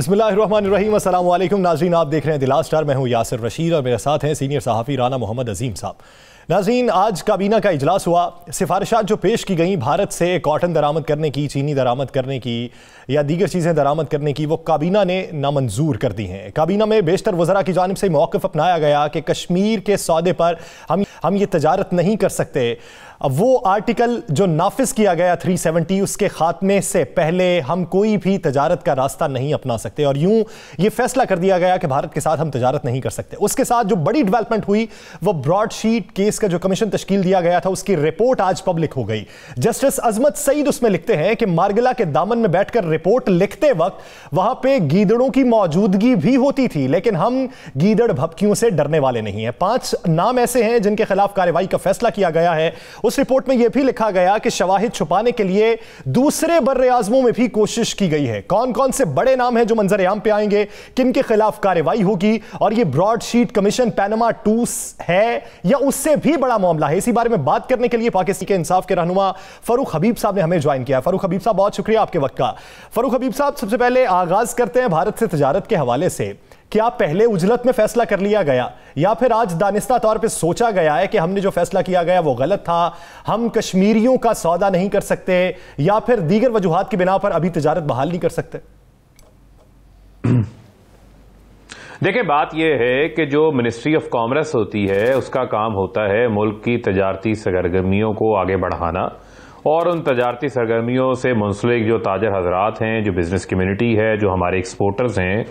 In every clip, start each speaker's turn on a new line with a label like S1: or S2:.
S1: बिस्मिल्लाम अल्लाम नाजीन आप देख रहे हैं दिला स्टार मैं हूँ यासर रशीद और मेरे साथ हैं सीनियर सहाफ़ी राना मोहम्मद अजीम साहब नाजीन आज काबीना का इजलास हुआ सिफारिशात जो पेश की गई भारत से कॉटन दरामद करने की चीनी दरामद करने की या दीगर चीज़ें दरामद करने की वो काबीना ने नामंजूर कर दी हैं काबीना में बेशतर वजरा की जानब से मौक़ अपनाया गया कि कश्मीर के सौदे पर हम हम ये तजारत नहीं कर सकते अब वो आर्टिकल जो नाफिज किया गया 370 उसके खात्मे से पहले हम कोई भी तजारत का रास्ता नहीं अपना सकते और यूं ये फैसला कर दिया गया कि भारत के साथ हम तजारत नहीं कर सकते उसके साथ जो बड़ी डेवलपमेंट हुई वो ब्रॉडशीट केस का जो कमीशन तश्कील दिया गया था उसकी रिपोर्ट आज पब्लिक हो गई जस्टिस अजमत सईद उसमें लिखते हैं कि मार्गला के दामन में बैठकर रिपोर्ट लिखते वक्त वहां पर गीदड़ों की मौजूदगी भी होती थी लेकिन हम गीदड़ भपकियों से डरने वाले नहीं है पांच नाम ऐसे हैं जिनके खिलाफ कार्रवाई का फैसला किया गया है उस रिपोर्ट में यह भी लिखा गया कि शवाहिद छुपाने के लिए दूसरे बर्र आजमों में भी कोशिश की गई है कौन कौन से बड़े नाम हैं जो मंजर आम पे आएंगे किन के खिलाफ कार्रवाई होगी और यह ब्रॉडशीट कमीशन पैनमा टू है या उससे भी बड़ा मामला है इसी बारे में बात करने के लिए पाकिस्तान के इंसाफ के रहनुमा फरूख हबीब साहब ने हमें ज्वाइन किया फरूख हबीब साहब बहुत शुक्रिया आपके वक्त का फरूख हबीब साहब सबसे पहले आगाज करते हैं भारत से तजारत के हवाले से क्या पहले उजलत में फैसला कर लिया गया या फिर आज दानिस्ता तौर पे सोचा गया है कि हमने जो फैसला किया गया वो गलत था हम कश्मीरियों का सौदा नहीं कर सकते या फिर दीगर वजूहत की बिना पर अभी तजारत बहाल नहीं कर सकते
S2: देखिए बात यह है कि जो मिनिस्ट्री ऑफ कॉमर्स होती है उसका काम होता है मुल्क की तजारती सरगर्मियों को आगे बढ़ाना और उन तजारती सरगर्मियों से मुंसलिक जो ताजर हजरात हैं जो बिज़नेस कम्यूनिटी है जो हमारे एक्सपोर्टर्स हैं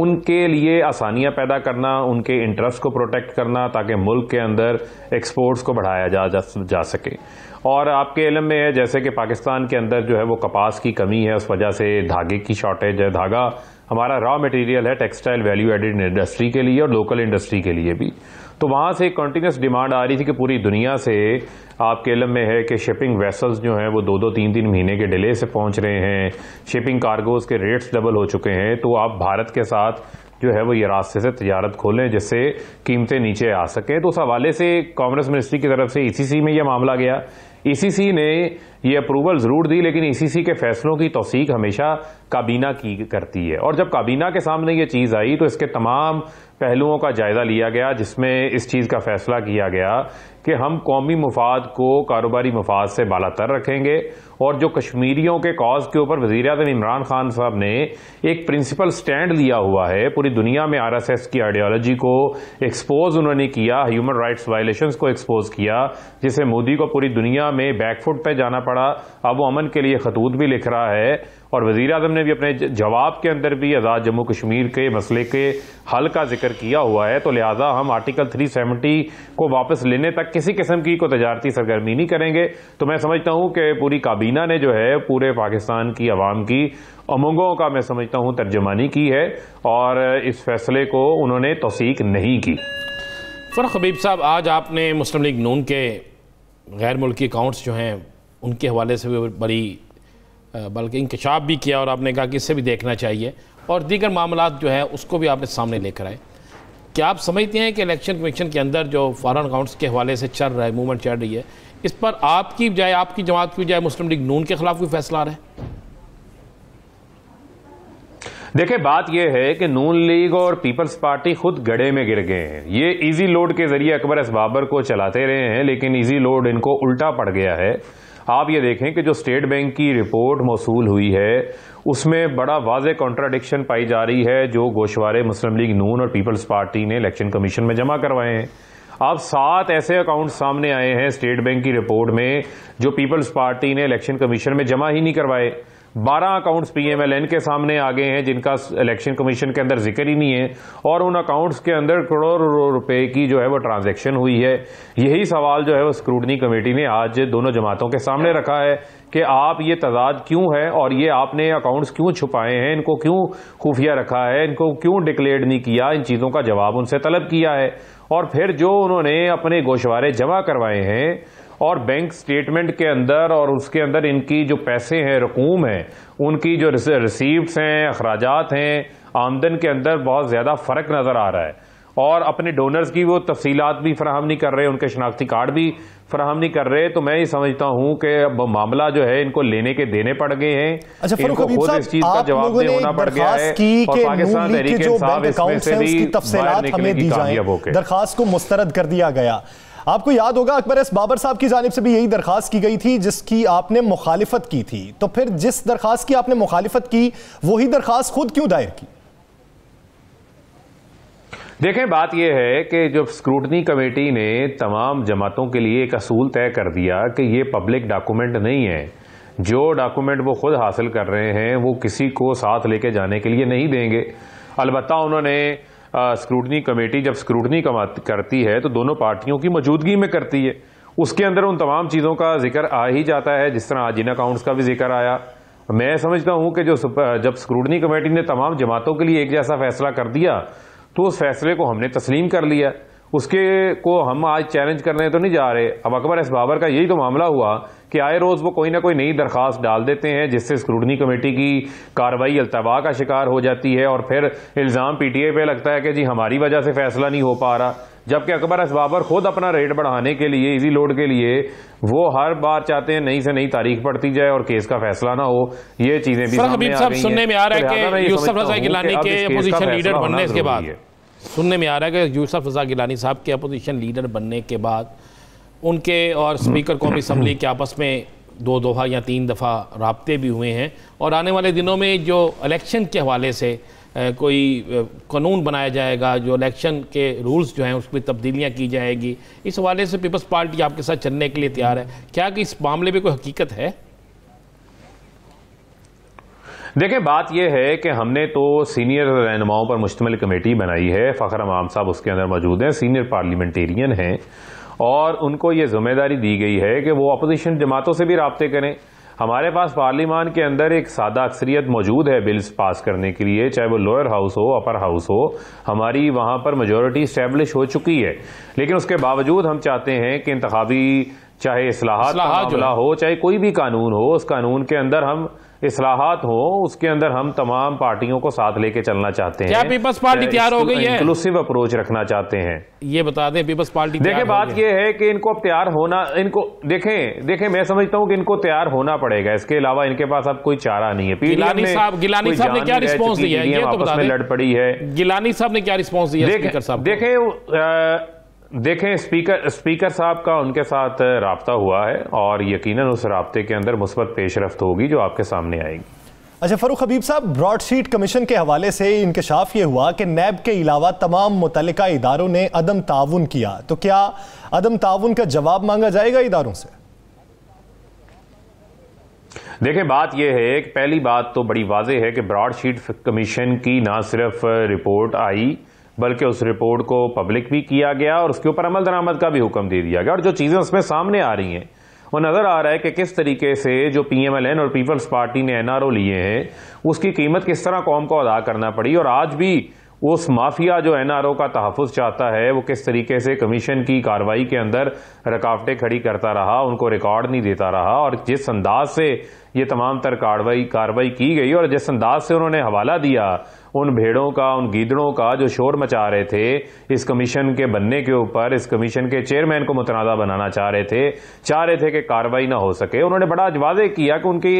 S2: उनके लिए आसानियाँ पैदा करना उनके इंटरेस्ट को प्रोटेक्ट करना ताकि मुल्क के अंदर एक्सपोर्ट्स को बढ़ाया जा, जा, जा सके और आपके इलम में है जैसे कि पाकिस्तान के अंदर जो है वो कपास की कमी है उस वजह से धागे की शॉर्टेज है धागा हमारा रॉ मटेरियल है टेक्सटाइल वैल्यू एडेड इंडस्ट्री के लिए और लोकल इंडस्ट्री के लिए भी तो वहाँ से कंटिन्यूस डिमांड आ रही थी कि पूरी दुनिया से आपके इलम में है कि शिपिंग वेसल्स जो हैं वो दो दो तीन तीन महीने के डिले से पहुँच रहे हैं शिपिंग कार्गोज़ के रेट्स डबल हो चुके हैं तो आप भारत के साथ जो है वो ये रास्ते से तजारत खोलें जिससे कीमतें नीचे आ सकें तो उस हवाले से कॉमर्स मिनिस्ट्री की तरफ से ई सी सी में यह मामला गया ई सी सी ने ये अप्रूवल जरूर दी लेकिन ईसीसी e के फैसलों की तोसीक हमेशा काबीना की करती है और जब काबीना के सामने ये चीज़ आई तो इसके तमाम पहलुओं का जायजा लिया गया जिसमें इस चीज़ का फैसला किया गया कि हम कौमी मफाद को कारोबारी मफाद से बालातर रखेंगे और जो कश्मीरियों के कॉज के ऊपर वजीर अजम इमरान खान साहब ने एक प्रिंसिपल स्टैंड लिया हुआ है पूरी दुनिया में आर एस एस की आइडियोलॉजी को एक्सपोज उन्होंने किया ह्यूमन राइट्स वायलेशन को एक्सपोज किया जिसे मोदी को पूरी दुनिया में बैकफुट पर जाना पड़ा पड़ा अब वो अमन के लिए खतूत भी लिख रहा है और वज़ी अजम ने भी अपने जवाब के अंदर भी आज़ाद जम्मू कश्मीर के मसले के हल का जिक्र किया हुआ है तो लिहाजा हम आर्टिकल 370 को वापस लेने तक किसी किस्म की को तजारती सरगर्मी नहीं करेंगे तो मैं समझता हूँ कि पूरी काबीना ने जो है पूरे पाकिस्तान की आवाम की अमंगों का मैं समझता हूँ तर्जमानी की है और
S3: इस फैसले को उन्होंने तोसीक नहीं की फर हबीब साहब आज आपने मुस्लिम लीग नून के गैर मुल्की अकाउंट्स जो हैं उनके हवाले से भी बड़ी बल्कि इंकशाफ भी किया और आपने कहा कि इससे भी देखना चाहिए और दीगर मामला जो है उसको भी आपने सामने लेकर आए क्या आप समझते हैं कि इलेक्शन कमीशन के अंदर जो फॉरन अकाउंट्स के हवाले से चल रहा है मूवमेंट चल रही है इस पर आपकी बजाय आपकी जमात की बजाय मुस्लिम लीग नून के खिलाफ कोई फैसला आ रहा है
S2: देखिए बात यह है कि नून लीग और पीपल्स पार्टी खुद गड़े में गिर गए हैं ये इजी लोड के जरिए अकबर इस बाबर को चलाते रहे हैं लेकिन इजी लोड इनको उल्टा पड़ गया है आप ये देखें कि जो स्टेट बैंक की रिपोर्ट मौसू हुई है उसमें बड़ा वाज कॉन्ट्राडिक्शन पाई जा रही है जो गोशवारे मुस्लिम लीग नून और पीपल्स पार्टी ने इलेक्शन कमीशन में जमा करवाए हैं अब सात ऐसे अकाउंट सामने आए हैं स्टेट बैंक की रिपोर्ट में जो पीपल्स पार्टी ने इलेक्शन कमीशन में जमा ही नहीं करवाए बारह अकाउंट्स पीएमएलएन के सामने आ गए हैं जिनका इलेक्शन कमीशन के अंदर जिक्र ही नहीं है और उन अकाउंट्स के अंदर करोड़ों रुपए की जो है वो ट्रांजैक्शन हुई है यही सवाल जो है वो स्क्रूटनी कमेटी ने आज दोनों जमातों के सामने रखा है कि आप ये तादाद क्यों है और ये आपने अकाउंट्स क्यों छुपाए हैं इनको क्यों खुफिया रखा है इनको क्यों डिक्लेयर नहीं किया इन चीज़ों का जवाब उनसे तलब किया है और फिर जो उन्होंने अपने गोशवारे जमा करवाए हैं और बैंक स्टेटमेंट के अंदर और उसके अंदर इनकी जो पैसे हैं रकूम हैं उनकी जो रिसीप्ट हैं अखराज हैं आमदन के अंदर बहुत ज़्यादा फ़र्क नज़र आ रहा है और अपने डोनर्स की वो तफसीलात भी फराहम नहीं कर रहे उनके शनाख्ती कार्ड भी फराहम नहीं कर रहे तो मैं ये समझता हूँ कि अब मामला जो है इनको लेने के देने पड़ गए हैं अच्छा इनको खुद इस चीज का जवाब देना होना पड़ गया है और पाकिस्तान तहरीक इंसाफ इसमें से भी बाहर निकलने की कामयाब
S1: दरखास्त को मुस्तरद कर दिया गया आपको याद होगा अकबर एस बाबर साहब की जानब से भी यही दरखास्त की गई थी जिसकी आपने मुखालिफत की थी तो फिर जिस दरखास्त की आपने मुखालिफत की वही दरखास्त खुद क्यों दायर की
S2: देखें बात यह है कि जब स्क्रूटनी कमेटी ने तमाम जमातों के लिए एक असूल तय कर दिया कि ये पब्लिक डॉक्यूमेंट नहीं है जो डॉक्यूमेंट वो खुद हासिल कर रहे हैं वो किसी को साथ लेके जाने के लिए नहीं देंगे अलबत् उन्होंने स्क्रूटनी कमेटी जब स्क्रूटनी करती है तो दोनों पार्टियों की मौजूदगी में करती है उसके अंदर उन तमाम चीज़ों का जिक्र आ ही जाता है जिस तरह आज इन अकाउंट्स का भी जिक्र आया मैं समझता हूं कि जो जब स्क्रूटनी कमेटी ने तमाम जमातों के लिए एक जैसा फैसला कर दिया तो उस फैसले को हमने तस्लीम कर लिया उसके को हम आज चैलेंज करने तो नहीं जा रहे अब अकबर एस बाबर का यही तो मामला हुआ कि आए रोज़ वो कोई ना कोई नई दरख्वास्त डाल देते हैं जिससे स्क्रूटनी कमेटी की कार्रवाई अल्तवा का शिकार हो जाती है और फिर इल्ज़ाम पी टी पर लगता है कि जी हमारी वजह से फैसला नहीं हो पा रहा जबकि अकबर बाबर खुद अपना रेट बढ़ाने के लिए इजी लोड के लिए वो हर बार चाहते हैं नई से नई तारीख पड़ती जाए और केस का फैसला ना हो ये चीजें भी सामने आ सुनने में आ रहा है कि यूसुफ के अपोजिशन लीडर बनने के बाद
S3: सुनने में आ रहा है कि यूसफ रजा गिलानी साहब के अपोजिशन लीडर बनने के बाद उनके और स्पीकर कौमी असम्बली के आपस में दो दोहा या तीन दफ़ा रबते भी हुए हैं और आने वाले दिनों में जो इलेक्शन के हवाले से कोई कानून बनाया जाएगा जो इलेक्शन के रूल्स जो हैं उसमें तब्दीलियाँ की जाएगी इस हवाले से पीपल्स पार्टी आपके साथ चलने के लिए तैयार है क्या कि इस मामले में कोई हकीकत है
S2: देखें बात यह है कि हमने तो सीनियर रहनुमाओं पर मुश्तमल कमेटी बनाई है फ़खर अमाम साहब उसके अंदर मौजूद हैं सीनियर पार्लियामेंटेरियन हैं और उनको ये जिम्मेदारी दी गई है कि वो अपोजिशन जमातों से भी रबते करें हमारे पास पार्लियामान के अंदर एक सादा अक्सरियत मौजूद है बिल्स पास करने के लिए चाहे वो लोअर हाउस हो अपर हाउस हो हमारी वहाँ पर मेजोरिटी स्टैब्लिश हो चुकी है लेकिन उसके बावजूद हम चाहते हैं कि इंतवी चाहे असलाहत हो चाहे कोई भी कानून हो उस कानून के अंदर हम असलाहत हो उसके अंदर हम तमाम पार्टियों को साथ लेके चलना चाहते हैं क्या पीपल्स पार्टी तैयार हो गई है इंक्लूसिव अप्रोच रखना चाहते हैं
S3: ये बता दें पीपल्स
S2: पार्टी देखिए बात ये है कि इनको अब तैयार होना इनको देखें देखें मैं समझता हूँ कि इनको तैयार होना पड़ेगा इसके अलावा इनके पास अब कोई चारा नहीं है गिलानी साहब गिलानी साहब ने क्या रिस्पॉन्स दिया है तो लड़ पड़ी है
S3: गिलानी साहब ने क्या रिस्पॉन्स दिया
S2: देखें देखें स्पीकर स्पीकर साहब का उनके साथ रबता हुआ है और यकीनन उस रबते के अंदर मुस्बत पेशरफ होगी जो आपके सामने आएगी
S1: अच्छा फरूख हबीब साहब ब्रॉडशीट कमीशन के हवाले से इंकशाफ ये हुआ कि नैब के अलावा तमाम मुतल इदारों ने अदम ताउन किया तो क्या अदम ताउन का जवाब मांगा जाएगा इदारों से
S2: देखें बात यह है कि पहली बात तो बड़ी वाजह है कि ब्रॉडशीट कमीशन की ना सिर्फ रिपोर्ट आई बल्कि उस रिपोर्ट को पब्लिक भी किया गया और उसके ऊपर अमल दरामद का भी हुक्म दे दिया गया और जो चीज़ें उसमें सामने आ रही हैं वो नज़र आ रहा है कि किस तरीके से जो पी एम एल एन और पीपल्स पार्टी ने एन आर ओ लिए हैं उसकी कीमत किस तरह कौम को अदा करना पड़ी और आज भी उस माफिया जो एन आर ओ का तहफ़ चाहता है वो किस तरीके से कमीशन की कार्रवाई के अंदर रुकावटें खड़ी करता रहा उनको रिकॉर्ड नहीं देता रहा और जिस अंदाज से ये तमाम तर कार्रवाई कार्रवाई की गई और जिस अंदाज से उन्होंने हवाला दिया उन भेड़ों का उन गीदड़ों का जो शोर मचा रहे थे इस कमीशन के बनने के ऊपर इस कमीशन के चेयरमैन को मुतनाज़ा बनाना चाह रहे थे चाह रहे थे कि कार्रवाई ना हो सके उन्होंने बड़ा वाजे किया कि उनकी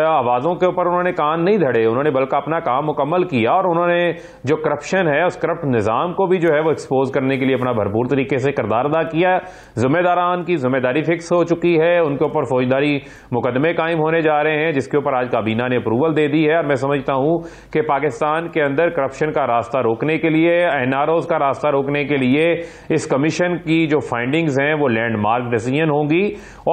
S2: आवाज़ों के ऊपर उन्होंने कान नहीं धड़े उन्होंने बल्कि अपना काम मुकम्मल किया और उन्होंने जो करप्शन है उस करप्ट निज़ाम को भी जो है वो एक्सपोज करने के लिए अपना भरपूर तरीके से करदार अदा किया जिम्मेदारान की जिम्मेदारी फिक्स हो चुकी है उनके ऊपर फौजदारी मुकदमे कायम होने जा रहे हैं जिसके ऊपर आज काबीना ने अप्रूवल दे दी है और मैं समझता हूं कि पाकिस्तान के अंदर करप्शन का रास्ता रोकने के लिए एनआरओज का रास्ता रोकने के लिए इस कमीशन की जो फाइंडिंग्स हैं वो लैंडमार्क डिसीजन होंगी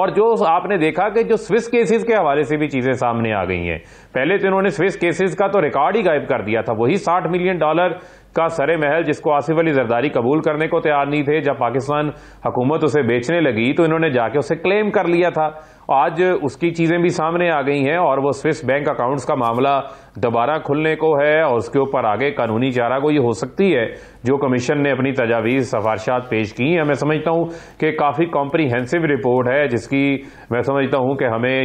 S2: और जो आपने देखा कि जो स्विस केसेस के हवाले से भी चीजें सामने आ गई हैं पहले तो इन्होंने स्विस केसेस का तो रिकॉर्ड ही गायब कर दिया था वही साठ मिलियन डॉलर का सरे महल जिसको आसिफ अली जरदारी कबूल करने को तैयार नहीं थे जब पाकिस्तान हुकूमत उसे बेचने लगी तो इन्होंने जाके उसे क्लेम कर लिया था आज उसकी चीजें भी सामने आ गई हैं और वो स्विस बैंक अकाउंट्स का मामला दोबारा खुलने को है और उसके ऊपर आगे कानूनी चारा को ये हो सकती है जो कमीशन ने अपनी तजावीज सफारशात पेश की है मैं समझता हूं कि काफी कॉम्प्रीहेंसिव रिपोर्ट है जिसकी मैं समझता हूं कि हमें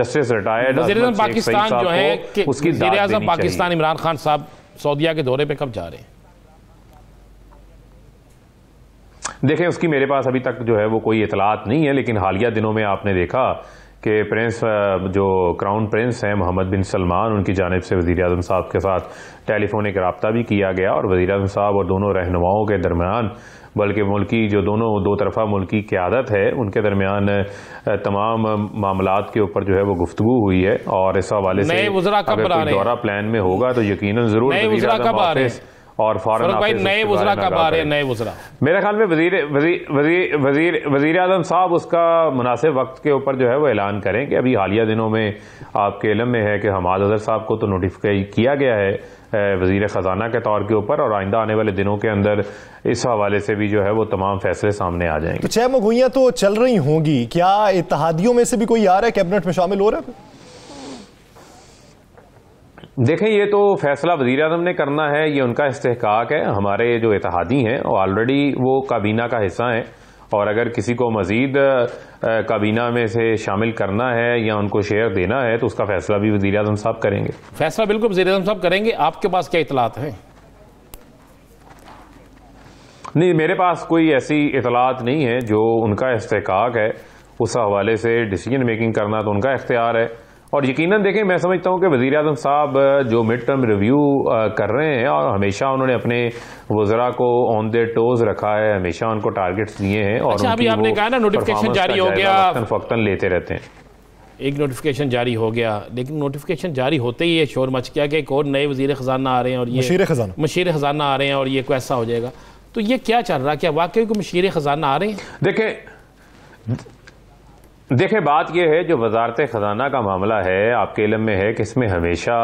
S2: जस्टिस रिटायर्ड पाकिस्तान जो है उसकी पाकिस्तान
S3: इमरान खान साहब सऊदिया के दौरे पर कब जा रहे हैं
S2: देखें उसकी मेरे पास अभी तक जो है वो कोई इतलात नहीं है लेकिन हालिया दिनों में आपने देखा कि प्रिंस जो क्राउन प्रिंस हैं मोहम्मद बिन सलमान उनकी जानब से वज़ी अजम साहब के साथ टेलीफोनिक रबता भी किया गया और वज़ी अजम साहब और दोनों रहनुमाओं के दरमियान बल्कि मुल्की जो दोनों दो तरफा मुल्की क्यादत है उनके दरमियान तमाम मामला के ऊपर जो है वो गुफ्तु हुई है और इस हवाले से दौरा प्लान में होगा तो यकीन ज़रूर और फॉरन भाई नए वजरा नए वजरा मेरे ख्याल में वजीर वजीर वजीर वजीर आजम साहब उसका मुनासिब वक्त के ऊपर जो है वो ऐलान करें कि अभी हालिया दिनों में आपके इलम में है कि हमाद अजहर साहब को तो नोटिफाई किया गया है वजीर ख़जाना के तौर के ऊपर और आइंदा आने वाले दिनों के अंदर इस हवाले से भी जो है वो तमाम फैसले सामने आ जाएंगे
S1: तो छह मगुइयाँ तो चल रही होंगी क्या इतिहादियों में से भी कोई आ रहा है कैबिनेट में शामिल हो रहा है
S2: देखें ये तो फैसला वजीर अजम ने करना है ये उनका इस्तेकाक है हमारे जो इतिहादी हैं ऑलरेडी वो काबीना का हिस्सा हैं और अगर किसी को मज़ीद काबीना में से शामिल करना है या उनको शेयर देना है तो उसका फैसला भी वजी अजम साहब करेंगे
S3: फैसला बिल्कुल वजी अजम साहब करेंगे आपके पास क्या इतलात है
S2: नहीं मेरे पास कोई ऐसी इतलात नहीं है जो उनका इस्तेकाक है उस हवाले से डिसीजन मेकिंग करना तो उनका इख्तियार है और यकीनन देखें मैं समझता हूँ कि वजीर अजम साहब जो मिड टर्म रिव्यू कर रहे हैं और हमेशा उन्होंने अपने वज़रा को ऑन द टोज रखा है हमेशा उनको टारगेट्स दिए हैं और अच्छा, अभी आपने कहा ना नोटिफिकेशन जारी हो गया फक्तन लेते रहते हैं
S3: एक नोटिफिकेशन जारी हो गया लेकिन नोटिफिकेशन जारी होते ही ये शोर मच गया कि एक और नए वजीर ख़जाना आ रहे हैं और ये मशीर खजाना मशीर खजाना आ रहे हैं और ये कोई ऐसा हो जाएगा तो ये क्या चल रहा है क्या वाकई को मशीर खजाना आ रहे हैं देखें
S2: देखें बात यह है जो वजारत ख़जाना का मामला है आपके इलम में है कि इसमें हमेशा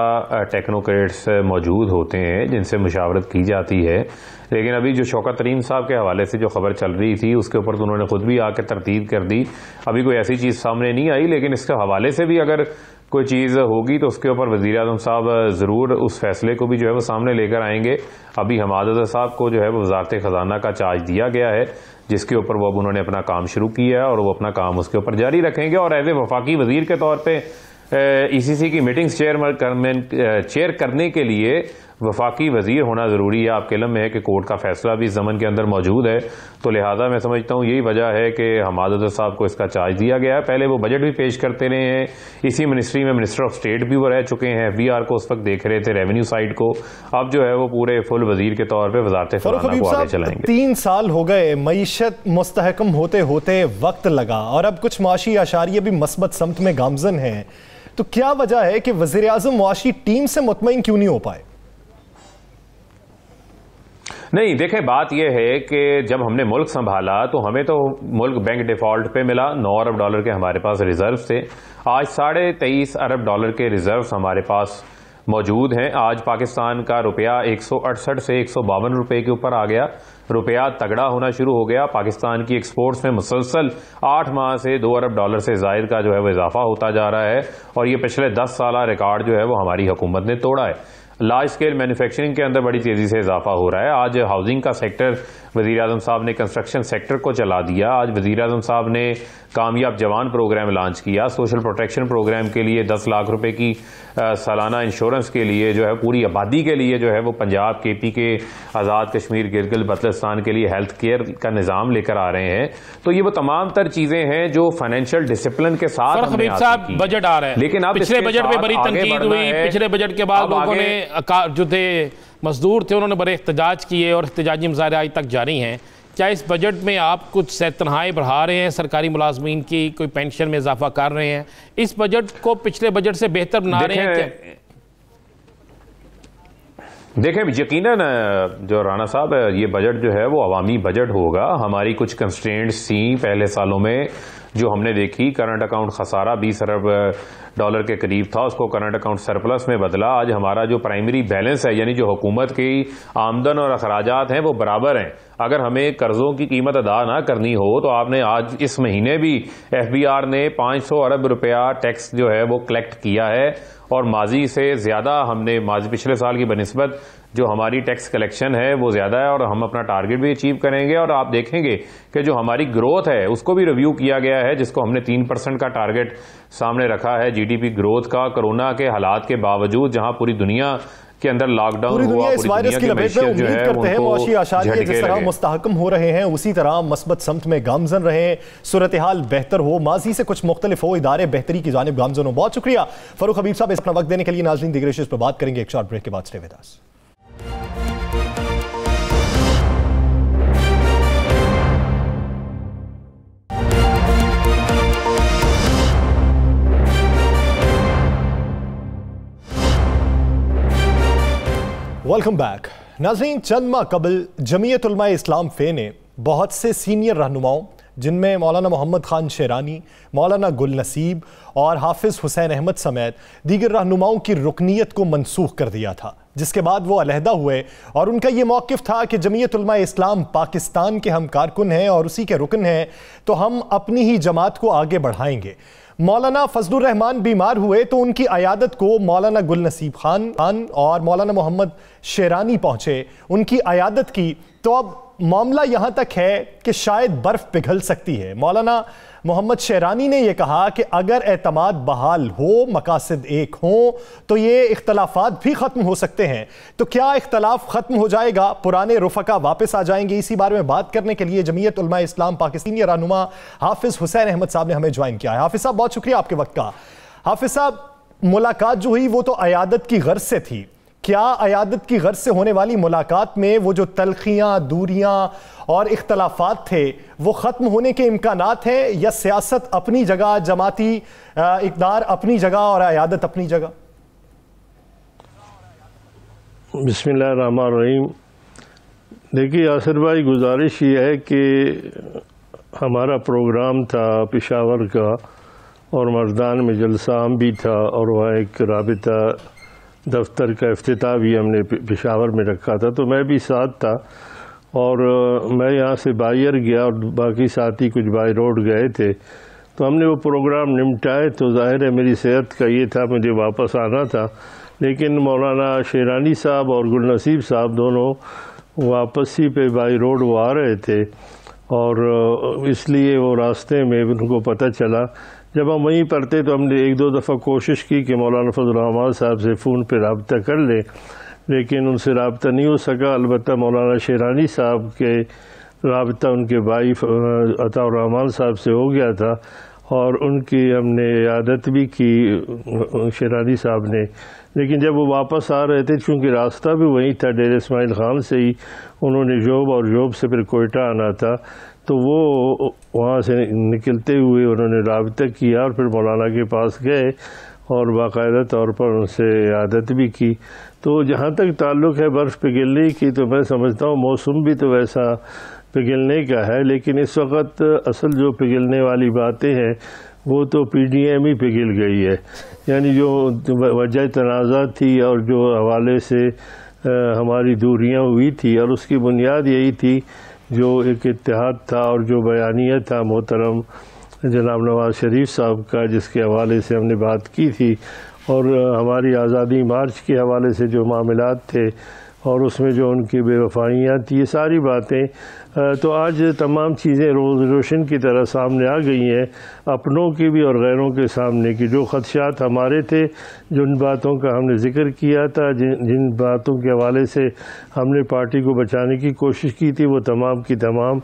S2: टेक्नोक्रेट्स मौजूद होते हैं जिनसे मुशावरत की जाती है लेकिन अभी जो शौकत तरीन साहब के हवाले से जो खबर चल रही थी उसके ऊपर तो उन्होंने खुद भी आके तरतीब कर दी अभी कोई ऐसी चीज़ सामने नहीं आई लेकिन इसके हवाले से भी अगर कोई चीज़ होगी तो उसके ऊपर वज़ी अजम साहब ज़रूर उस फैसले को भी जो है वो सामने लेकर आएंगे अभी हमाद अजहर साहब को जो है वो वजारत ख़जाना का चार्ज दिया गया है जिसके ऊपर वो अब उन्होंने अपना काम शुरू किया है और वो अपना काम उसके ऊपर जारी रखेंगे और एज ए वफाकी वजीर के तौर पर ई सी सी की मीटिंग्स चेयर चेयर करने के लिए वफाकी वजीर होना ज़रूरी है आपके इलम में है कि कोर्ट का फैसला भी इस जमन के अंदर मौजूद है तो लिहाजा मैं समझता हूँ यही वजह है कि हमाद साहब को इसका चार्ज दिया गया है पहले वो बजट भी पेश करते रहे हैं इसी मिनिस्ट्री में मिनिस्टर ऑफ स्टेट भी वो रह चुके हैं एफ बी आर को उस वक्त देख रहे थे रेवेन्यू साइड को अब जो है वो पूरे फुल वजीर के तौर पर वजारत आगे चलाएंगे
S1: तीन साल हो गए मीशत मुस्तकम होते होते वक्त लगा और अब कुछ माशी आशारिय भी मस्बत समत में गामजन है तो क्या वजह है कि वजी अजमी टीम से मुतमिन क्यों नहीं हो पाए
S2: नहीं देखें बात यह है कि जब हमने मुल्क संभाला तो हमें तो मुल्क बैंक डिफॉल्ट पे मिला नौ अरब डॉलर के हमारे पास रिजर्व थे आज साढ़े तेईस अरब डॉलर के रिजर्व हमारे पास मौजूद हैं आज पाकिस्तान का रुपया एक से एक रुपए के ऊपर आ गया रुपया तगड़ा होना शुरू हो गया पाकिस्तान की एक्सपोर्ट्स में मुसलसल आठ माह से दो अरब डॉलर से जायद का जो है वो इजाफा होता जा रहा है और ये पिछले दस साल रिकॉर्ड जो है वो हमारी हुकूमत ने तोड़ा है लार्ज स्केल मैन्युफैक्चरिंग के अंदर बड़ी तेज़ी से इजाफा हो रहा है आज हाउसिंग का सेक्टर वजी अजम साहब ने कंस्ट्रक्शन सेक्टर को चला दिया आज वजी अजम साहब ने कामयाब जवान प्रोग्राम लॉन्च किया सोशल प्रोटेक्शन प्रोग्राम के लिए दस लाख रुपए की सालाना इंश्योरेंस के लिए जो है पूरी आबादी के लिए जो है वो पंजाब के पी के आज़ाद कश्मीर गिरगिल बतलिस्तान के लिए हेल्थ केयर का निज़ाम लेकर आ रहे हैं तो ये वो तमाम तर चीज़ें हैं जो फाइनेंशियल डिसिप्लिन के साथ बजट
S3: आ रहे हैं लेकिन अब पिछले बजट में बड़ी तनकीद हुई पिछले बजट के बाद लोगों ने जो थे मजदूर थे उन्होंने बड़े एहतजाज किए और एहतजाजी मुजाहरे आज तक जारी हैं क्या इस बजट में आप कुछ तनहाएँ बढ़ा रहे हैं सरकारी मुलाजमीन की कोई पेंशन में इजाफा कर रहे हैं इस बजट को पिछले बजट से बेहतर बना रहे हैं क्या
S2: देखें यकीन जो राणा साहब ये बजट जो है वो अवामी बजट होगा हमारी कुछ कंस्टेंट्स थी पहले सालों में जो हमने देखी करंट अकाउंट खसारा बीस अरब डॉलर के करीब था उसको करंट अकाउंट सरप्लस में बदला आज हमारा जो प्राइमरी बैलेंस है यानी जो हुकूमत की आमदन और अखराज हैं वो बराबर हैं अगर हमें कर्जों की कीमत अदा ना करनी हो तो आपने आज इस महीने भी एफ बी आर ने पाँच सौ अरब रुपया टैक्स जो है वो कलेक्ट किया है और माजी से ज़्यादा हमने माजी पिछले साल की बनस्बत जो हमारी टैक्स कलेक्शन है वो ज़्यादा है और हम अपना टारगेट भी अचीव करेंगे और आप देखेंगे कि जो हमारी ग्रोथ है उसको भी रिव्यू किया गया है जिसको हमने तीन परसेंट का टारगेट सामने रखा है जीडीपी ग्रोथ का कोरोना के हालात के बावजूद जहाँ पूरी दुनिया के अंदर लॉकडाउन दुनिया इस वायरस की लपेट में उम्मीद करते हैं मौशी आशारिये जिस तरह
S1: मुस्तहकम हो रहे हैं उसी तरह मस्बत समत में गामजन रहे सूरत हाल बेहतर हो माजी से कुछ मुख्तलिफ हो इदारे बेहतरी की जानब गामजन हो बहुत शुक्रिया फरूख हबीब साहब इस अपना वक्त देने के लिए नाजरीन दिग्रेश पर बात करेंगे एक शॉर्ट ब्रेक के बाद स्टे वेलकम बैक नाजीन चंद माह कबल जमीयत इस्लाम फे ने बहुत से सीनियर रहनुमाओं जिनमें मौलाना मोहम्मद ख़ान शेरानी मौलाना गुल नसीब और हाफिज़ हुसैन अहमद समेत दीगर रहनुमाओं की रुकनीत को मनसूख कर दिया था जिसके बाद वो अलहदा हुए और उनका ये मौक़ था कि जमीयत इस्लाम पाकिस्तान के हम कारकुन हैं और उसी के रुकन हैं तो हम अपनी ही जमात को आगे बढ़ाएंगे मौलाना फजलुर रहमान बीमार हुए तो उनकी अयादत को मौलाना गुल नसीब खान खान और मौलाना मोहम्मद शेरानी पहुंचे उनकी अयादत की तो अब मामला यहां तक है कि शायद बर्फ पिघल सकती है मौलाना मोहम्मद शेरानी ने यह कहा कि अगर एतमाद बहाल हो मकासद एक हो तो ये इख्तलाफात भी ख़त्म हो सकते हैं तो क्या इख्तलाफ ख़त्म हो जाएगा पुराने रुफका वापस आ जाएंगे इसी बारे में बात करने के लिए जमीयत उलमा इस्लाम पाकिस्तानी रहनुमा हाफिज़ हुसैन अहमद साहब ने हमें ज्वाइन किया है हाफिज़ साहब बहुत शुक्रिया आपके वक्त का हाफिज़ साहब मुलाकात जो हुई वो तो अयादत की गर्ज से थी क्या अयादत की गर्ज से होने वाली मुलाकात में वो जो तलखियाँ दूरियाँ और इख्तलाफात थे वो ख़त्म होने के इम्कान हैं या सियासत अपनी जगह जमाती इकदार अपनी जगह और अयादत अपनी जगह
S4: बसमीम देखिए आसिर भाई गुजारिश ये है कि हमारा प्रोग्राम था पेशावर का और मर्दान में जलसा भी था और वहाँ एक रबता दफ्तर का अफ्त भी हमने पेशावर में रखा था तो मैं भी साथ था और मैं यहाँ से बायर गया और बाकी साथी कुछ बाई रोड गए थे तो हमने वो प्रोग्राम निपटाए तो जाहिर है मेरी सेहत का ये था मुझे वापस आना था लेकिन मौलाना शेरानी साहब और गुलनसीब साहब दोनों वापसी पे बाई रोड वो आ रहे थे और इसलिए वो रास्ते में उनको पता चला जब हम वहीं पढ़ते तो हमने एक दो दफ़ा कोशिश की कि मौलाना फजल साहब से फ़ोन पर रबता कर लें लेकिन उनसे रबता नहीं हो सका अलबत् मौलाना शेरानी साहब के रबता उनके भाई अतामान साहब से हो गया था और उनकी हमने आदत भी की शेरानी साहब ने लेकिन जब वो वापस आ रहे थे चूँकि रास्ता भी वहीं था डेर इसमाइल खान से ही उन्होंने जोब और जोब से फिर कोयटा आना था तो वो वहाँ से निकलते हुए उन्होंने रबता किया और फिर मौलाना के पास गए और बाकायदा तौर पर उनसे आदत भी की तो जहाँ तक ताल्लुक़ है बर्फ़ पिघलने की तो मैं समझता हूँ मौसम भी तो वैसा पिघलने का है लेकिन इस वक्त असल जो पिघलने वाली बातें हैं वो तो पी डी एम ही पिघल गई है यानी जो वजह तनाज़ा थी और जो हवाले से हमारी दूरियां हुई थी और उसकी बुनियाद यही थी जो एक इतिहाद था और जो बयानिया था मोहतरम जनाब नवाज शरीफ साहब का जिसके हवाले से हमने बात की थी और हमारी आज़ादी मार्च के हवाले से जो मामला थे और उसमें जो उनकी बेवफाइयाँ थी ये सारी बातें तो आज तमाम चीज़ें रोज़ रोशन की तरह सामने आ गई हैं अपनों के भी और गैरों के सामने की जो खदशात हमारे थे जिन बातों का हमने जिक्र किया था जिन जिन बातों के हवाले से हमने पार्टी को बचाने की कोशिश की थी वो तमाम की तमाम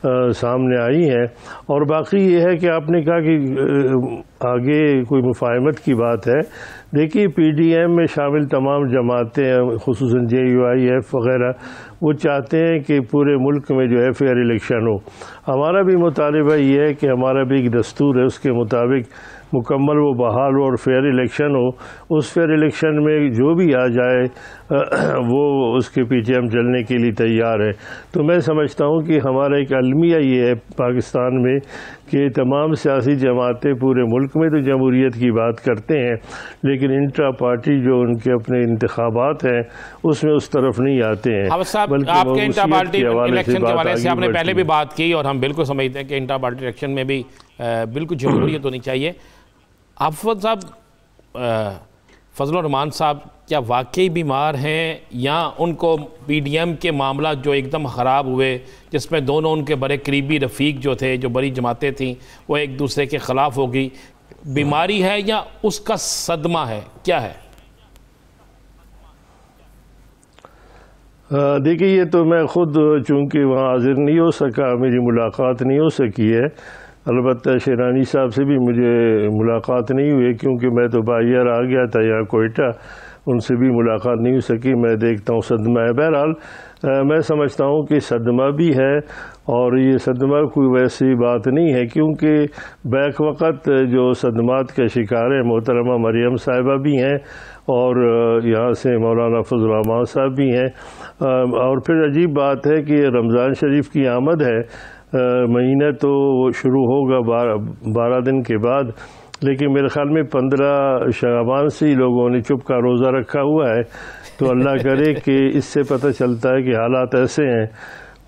S4: आ, सामने आई हैं और बाकी ये है कि आपने कहा कि आगे कोई मुफाहमत की बात है देखिए पीडीएम में शामिल तमाम जमातें खसूस जे यू आई एफ वगैरह वो चाहते हैं कि पूरे मुल्क में जो है फेयर इलेक्शन हो हमारा भी मुतालबा ये है कि हमारा भी एक दस्तूर है उसके मुताबिक मुकम्मल वो बहाल हो और फेयर इलेक्शन हो उस फेयर इलेक्शन में जो भी आ जाए वो उसके पीछे हम चलने के लिए तैयार हैं तो मैं समझता हूँ कि हमारा एक अलमिया ये है पाकिस्तान में कि तमाम सियासी जमातें पूरे मुल्क में तो जमहूरीत की बात करते हैं लेकिन इंट्रा पार्टी जो उनके अपने इंतबात हैं उसमें उस तरफ नहीं आते हैं बल्कि आपके इंट्रा पार्टी इलेक्शन के हवाले से आपने पहले भी
S3: बात की और हम बिल्कुल समझते हैं कि इंटा पार्टी इलेक्शन में भी बिल्कुल जमहूरियत होनी तो चाहिए आफत साहब फजल रमान साहब क्या वाकई बीमार हैं या उनको पी डी एम के मामला जो एकदम ख़राब हुए जिसमें दोनों उनके बड़े करीबी रफ़ीक जो थे जो बड़ी जमातें थीं वो एक दूसरे के ख़िलाफ़ होगी बीमारी है या उसका सदमा है क्या है
S4: देखिए ये तो मैं ख़ुद चूँकि वहाँ हाजिर नहीं हो सका मेरी मुलाकात नहीं हो सकी है अलबत् शेरानी साहब से भी मुझे मुलाकात नहीं हुई क्योंकि मैं तो बायर आ गया था यहाँ कोयटा उनसे भी मुलाकात नहीं हो सकी मैं देखता हूँ सदमा है बहरहाल मैं समझता हूँ कि सदमा भी है और ये सदमा कोई वैसी बात नहीं है क्योंकि बैक वक़्त जो सदमात के शिकार है मोहतरमा मरियम साहिबा भी हैं और यहाँ से मौलाना अमान साहब भी हैं और फिर अजीब बात है कि रमज़ान शरीफ की आमद है महीना तो शुरू होगा बारह बारह दिन के बाद लेकिन मेरे ख्याल में पंद्रह शबान से ही लोगों ने चुप का रोज़ा रखा हुआ है तो अल्लाह करे कि इससे पता चलता है कि हालात ऐसे हैं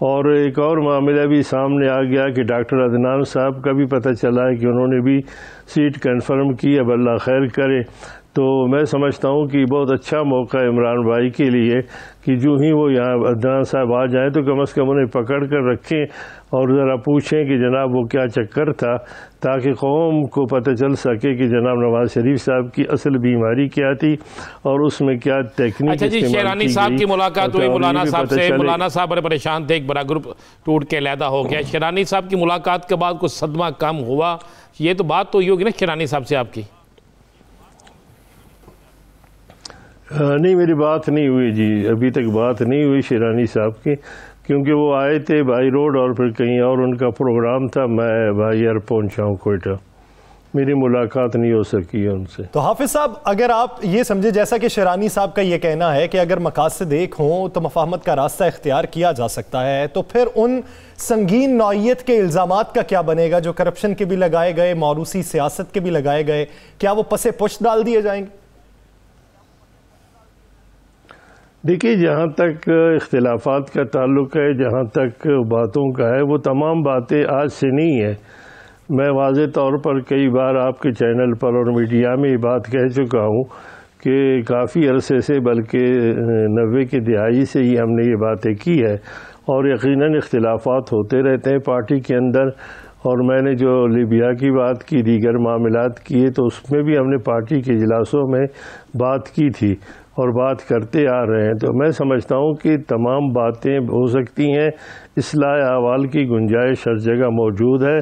S4: और एक और मामला भी सामने आ गया कि डॉक्टर अदनान साहब का भी पता चला है कि उन्होंने भी सीट कंफर्म की अब अल्लाह खैर करे तो मैं समझता हूँ कि बहुत अच्छा मौका इमरान भाई के लिए कि जो ही वो यहाँ अदनान साहब आ जाएँ तो कम से कम उन्हें पकड़ कर रखें और ज़रा पूछें कि जनाब वो क्या चक्कर था ताकि कौम को पता चल सके कि जनाब नवाज शरीफ साहब की असल बीमारी क्या थी और उसमें क्या तकनीक अच्छा जी शेरानी साहब की मुलाकात अच्छा, हुई मौलाना साहब से मौलाना
S3: साहब बड़े परेशान थे एक बड़ा ग्रुप टूट के लैदा हो गया शेरानी साहब की मुलाकात के बाद कुछ सदमा कम हुआ ये तो बात तो ये होगी ना शेरानी साहब से आपकी
S4: हाँ, नहीं मेरी बात नहीं हुई जी अभी तक बात नहीं हुई शेरानी साहब की क्योंकि वो आए थे बाई रोड और फिर कहीं और उनका प्रोग्राम था मैं भाई यार पहुंचा हूँ कोयटा मेरी मुलाकात नहीं हो सकी है उनसे तो हाफिज साहब
S1: अगर आप ये समझे जैसा कि शरानी साहब का ये कहना है कि अगर मकासद एक हों तो मफाहमत का रास्ता इख्तियार किया जा सकता है तो फिर उन संगीन नौीयत के इल्ज़ाम का क्या बनेगा जो करप्शन के भी लगाए गए मौरूसी सियासत के भी लगाए गए क्या वो पसे पुश डाल दिए जाएंगे
S4: देखिए जहाँ तक इख्तलाफात का ताल्लुक है जहाँ तक बातों का है वो तमाम बातें आज से नहीं है मैं वाज तौर पर कई बार आपके चैनल पर और मीडिया में ये बात कह चुका हूँ कि काफ़ी अरसे से बल्कि नबे की दिहाई से ही हमने ये बातें की है और यकीनन इख्तलाफात होते रहते हैं पार्टी के अंदर और मैंने जो लीबिया की बात की दीगर मामलात किए तो उसमें भी हमने पार्टी के इजलासों में बात की थी और बात करते आ रहे हैं तो मैं समझता हूँ कि तमाम बातें हो सकती हैं इसलाह अवाल की गुंजाइश हर जगह मौजूद है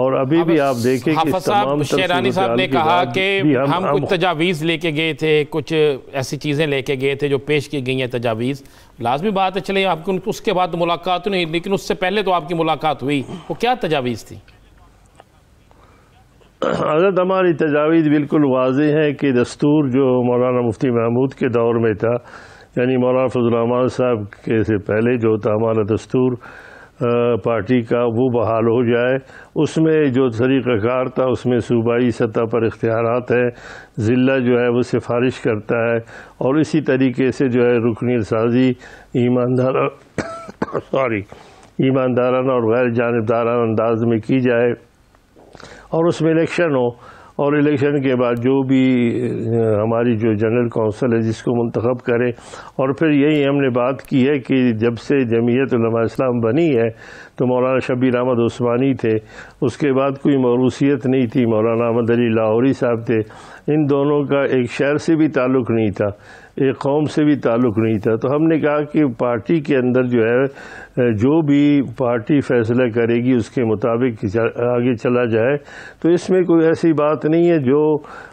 S4: और अभी भी आप देखें कि तमाम शेरानी साहब ने कहा कि हम, हम कुछ
S3: तजावीज़ लेके गए थे कुछ ऐसी चीज़ें लेके गए थे जो पेश की गई हैं तजावीज़ लाजमी बात है चले आपकी उसके बाद मुलाकात नहीं लेकिन उससे पहले तो आपकी मुलाकात हुई वो क्या तजावीज़ थी
S4: हजरत हमारी तजावीज़ बिल्कुल वाज है कि दस्तूर जो मौलाना मुफ्ती महमूद के दौर में था यानी मौलाना फजलामान साहब के से पहले जो था हमारा दस्तूर पार्टी का वो बहाल हो जाए उसमें जो तरीक़ाकार था उसमें सूबाई सतह पर इख्तियार है ज़िला जो है वो सिफारिश करता है और इसी तरीके से जो है रुकनी साजी ईमानदार सॉरी ईमानदारान और गैर जानबदारान अंदाज में की जाए और उसमें इलेक्शन हो और इलेक्शन के बाद जो भी हमारी जो जनरल काउंसिल है जिसको मंतखब करें और फिर यही हमने बात की है कि जब से जमीयत इस्लाम बनी है तो मौलाना शबीर अहमद उस्मानी थे उसके बाद कोई मरूसीत नहीं थी मौलाना अहमद अली लाहौरी साहब थे इन दोनों का एक शहर से भी ताल्लुक़ नहीं था एक कौम से भी ताल्लुक नहीं था तो हमने कहा कि पार्टी के अंदर जो है जो भी पार्टी फैसला करेगी उसके मुताबिक आगे चला जाए तो इसमें कोई ऐसी बात नहीं है जो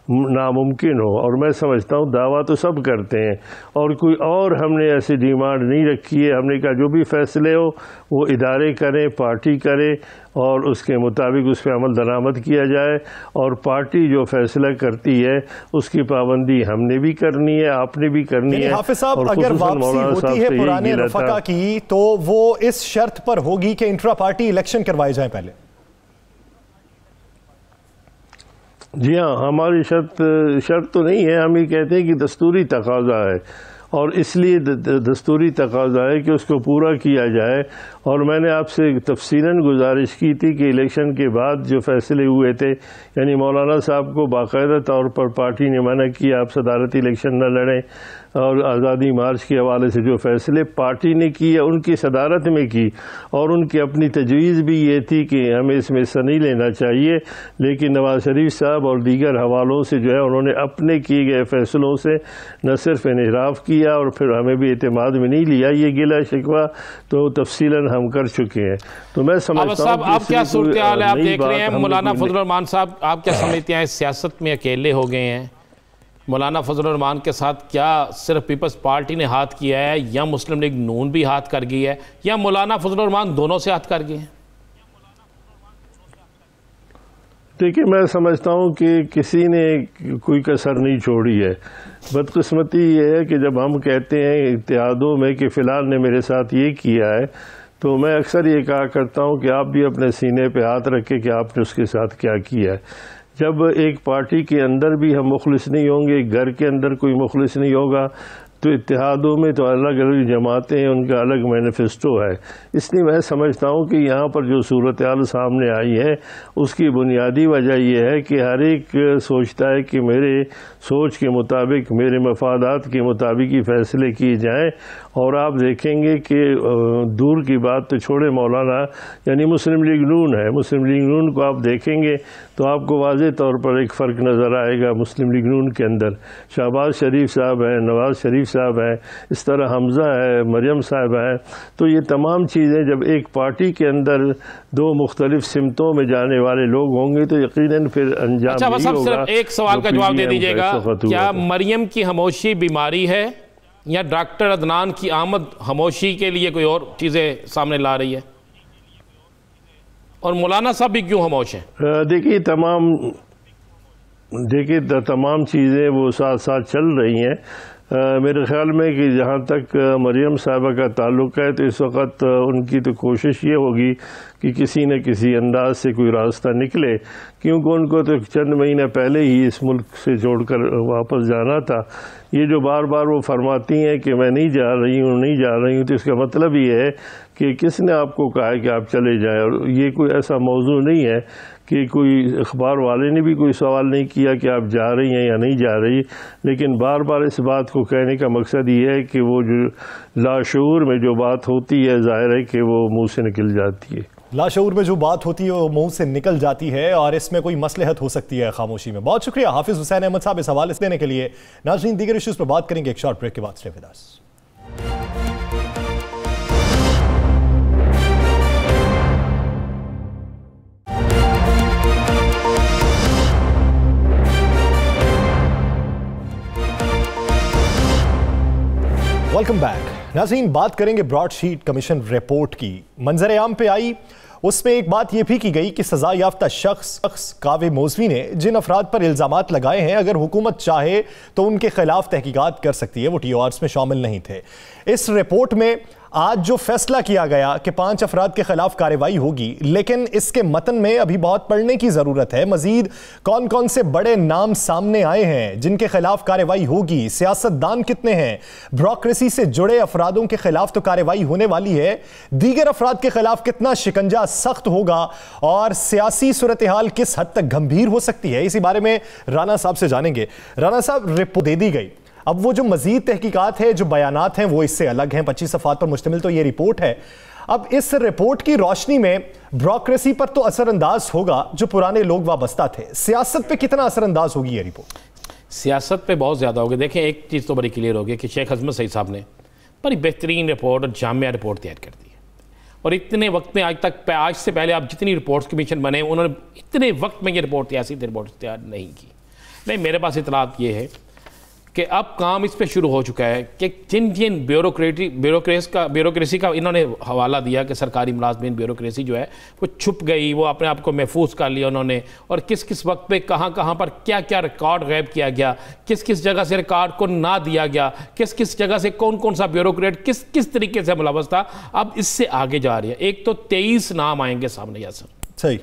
S4: नामुमकिन हो और मैं समझता हूँ दावा तो सब करते हैं और कोई और हमने ऐसी डिमांड नहीं रखी है हमने कहा जो भी फैसले हो वो इदारे करें पार्टी करें और उसके मुताबिक उस पर अमल दरामद किया जाए और पार्टी जो फैसला करती है उसकी पाबंदी हमने भी करनी है आपने भी करनी है हाफिज अगर वापसी होती है पुराने रफका
S1: की तो वो इस शर्त पर होगी कि इंट्रा पार्टी इलेक्शन करवाए जाए पहले
S4: जी हाँ हमारी शर्त शर्त तो नहीं है हम ये कहते हैं कि दस्तूरी तकाजा है और इसलिए दस्तूरी तकाजा है कि उसको पूरा किया जाए और मैंने आपसे तफसीला गुजारिश की थी कि इलेक्शन के बाद जो फैसले हुए थे यानी मौलाना साहब को बाकायदा तौर पर पार्टी ने मना किया आप सदारती इलेक्शन न लड़ें और आज़ादी मार्च के हवाले से जो फैसले पार्टी ने किए उनकी सदारत में की और उनकी अपनी तजवीज़ भी ये थी कि हमें इसमें हिस्सा नहीं लेना चाहिए लेकिन नवाज शरीफ साहब और दीगर हवालों से जो है उन्होंने अपने किए गए फैसलों से न सिर्फ इनहराफ किया और फिर हमें भी अतमाद में नहीं लिया ये गिला शिकवा तो तफसीला हम कर चुके हैं तो मैं समझता हूँ आप क्या सूरत हाल है आप देख रहे हैं मौलाना फजल
S3: रमान साहब आप क्या समझते हैं सियासत में अकेले हो गए हैं मौलाना फजल रमान के साथ क्या सिर्फ पीपल्स पार्टी ने हाथ किया है या मुस्लिम लीग नून भी हाथ कर गई है या मौलाना फजल रमान दोनों से हाथ कर गए हैं
S4: देखिए मैं समझता हूँ कि किसी ने कोई कसर नहीं छोड़ी है बदकस्मती ये है कि जब हम कहते हैं इतिहादों में कि फ़िलहाल ने मेरे साथ ये किया है तो मैं अक्सर ये कहा करता हूँ कि आप भी अपने सीने पे हाथ रखें कि आपने उसके साथ क्या किया है जब एक पार्टी के अंदर भी हम मुखलिस नहीं होंगे घर के अंदर कोई मुखलिस नहीं होगा तो इतिहादों में तो अलग अलग जमातें हैं उनका अलग मैनिफेस्टो है इसलिए मैं समझता हूँ कि यहाँ पर जो सूरत आल सामने आई है उसकी बुनियादी वजह यह है कि हर एक सोचता है कि मेरे सोच के मुताबिक मेरे मफादात के मुताबिक ही फैसले किए जाएं और आप देखेंगे कि दूर की बात तो छोड़े मौलाना यानी मुस्लिम लीग नून है मुस्लिम लीग नून को आप देखेंगे तो आपको वाज तौर पर एक फ़र्क नज़र आएगा मुस्लिम लीग नून के अंदर शहबाज शरीफ साहब हैं नवाज़ शरीफ साहब हैं इस तरह हमज़ा है मरियम साहब हैं तो ये तमाम चीज़ें जब एक पार्टी के अंदर दो मुख्तलिफ सिमतों में जाने वाले लोग होंगे तो यकीन फिर अंजाम अच्छा, एक सवाल का जवाब दे दीजिएगा तो क्या
S3: मरियम की हमोशी बीमारी है या डॉक्टर अदनान की आमद हमोशी के लिए कोई और चीज़ें सामने ला रही है और मौलाना साहब भी क्यों हमोश हैं
S4: देखिए तमाम देखिए तमाम चीज़ें वो साथ साथ चल रही हैं मेरे ख्याल में कि जहाँ तक मरियम साहबा का ताल्लुक है तो इस वक्त उनकी तो कोशिश ये होगी कि किसी न किसी अंदाज से कोई रास्ता निकले क्योंकि उनको तो चंद महीने पहले ही इस मुल्क से जोड़कर वापस जाना था ये जो बार बार वो फरमाती हैं कि मैं नहीं जा रही हूँ नहीं जा रही हूँ तो इसका मतलब ये है कि किसने आपको कहा है कि आप चले जाएँ और ये कोई ऐसा मौजू नहीं है कि कोई अखबार वाले ने भी कोई सवाल नहीं किया कि आप जा रही हैं या नहीं जा रही लेकिन बार बार इस बात को कहने का मकसद ये है कि वो जो लाशूर में जो बात होती है ज़ाहिर है कि वो मुँह से निकल जाती है
S1: लाशूर में जो बात होती है वो मुंह से निकल जाती है और इसमें कोई मसलहत हो सकती है खामोशी में बहुत शुक्रिया हाफिज हुसैन अहमद साहब इस हवाले देने के लिए नाजरीन दीगर इशूज पर बात करेंगे एक शॉर्ट ब्रेक के बाद श्रेफिदास वेलकम बैक नाजीन बात करेंगे ब्रॉडशीट कमीशन रिपोर्ट की मंजर आम पे आई उसमें एक बात यह भी की गई कि सजा याफ्ता शख्स शख्स कावे मोजवी ने जिन अफराद पर इल्ज़ाम लगाए हैं अगर हुकूमत चाहे तो उनके खिलाफ तहकीकत कर सकती है वो टी ओ आर्स में शामिल नहीं थे इस रिपोर्ट में आज जो फैसला किया गया कि पांच अफराद के खिलाफ कार्रवाई होगी लेकिन इसके मतन में अभी बहुत पढ़ने की ज़रूरत है मजीद कौन कौन से बड़े नाम सामने आए हैं जिनके खिलाफ कार्रवाई होगी सियासतदान कितने हैं ब्रोक्रेसी से जुड़े अफरादों के खिलाफ तो कार्रवाई होने वाली है दीगर अफराद के खिलाफ कितना शिकंजा सख्त होगा और सियासी सूरत हाल किस हद तक गंभीर हो सकती है इसी बारे में राना साहब से जानेंगे राना साहब रिपोर्ट दे दी गई अब वो जो मजीद तहकीकत है जो बयान हैं वो इससे अलग हैं पच्चीस सफ़ात पर मुश्तमिल तो ये रिपोर्ट है अब इस रिपोर्ट की रोशनी में ब्रोक्रेसी पर तो असरअंदाज होगा जो पुराने लोग वाबस्ता थे सियासत पर कितना असरअंदाज होगी ये रिपोर्ट
S3: सियासत पर बहुत ज़्यादा होगी देखें एक चीज़ तो बड़ी क्लियर होगी कि शेख हजमत सईद साहब ने बड़ी बेहतरीन रिपोर्ट और जामिया रिपोर्ट तैयार कर दी है और इतने वक्त में आज तक आज से पहले आप जितनी रिपोर्ट्स कमीशन बने उन्होंने इतने वक्त में ये रिपोर्ट सियासी रिपोर्ट तैयार नहीं की नहीं मेरे पास इतलात ये है कि अब काम इस पर शुरू हो चुका है कि जिन जिन ब्यूरोक्रेटी ब्यूरोक्रेस का ब्यूरोक्रेसी का इन्होंने हवाला दिया कि सरकारी मुलाजमी ब्यूरोक्रेसी जो है वो छुप गई वो अपने आप को महफूज कर लिया उन्होंने और किस किस वक्त पे कहाँ कहाँ पर क्या क्या रिकॉर्ड गैब किया गया किस किस जगह से रिकॉर्ड को ना दिया गया किस किस जगह से कौन कौन सा ब्यूरोक्रेट किस किस तरीके से मुलवस था अब इससे आगे जा रही है एक तो तेईस नाम आएंगे सामने यासर सही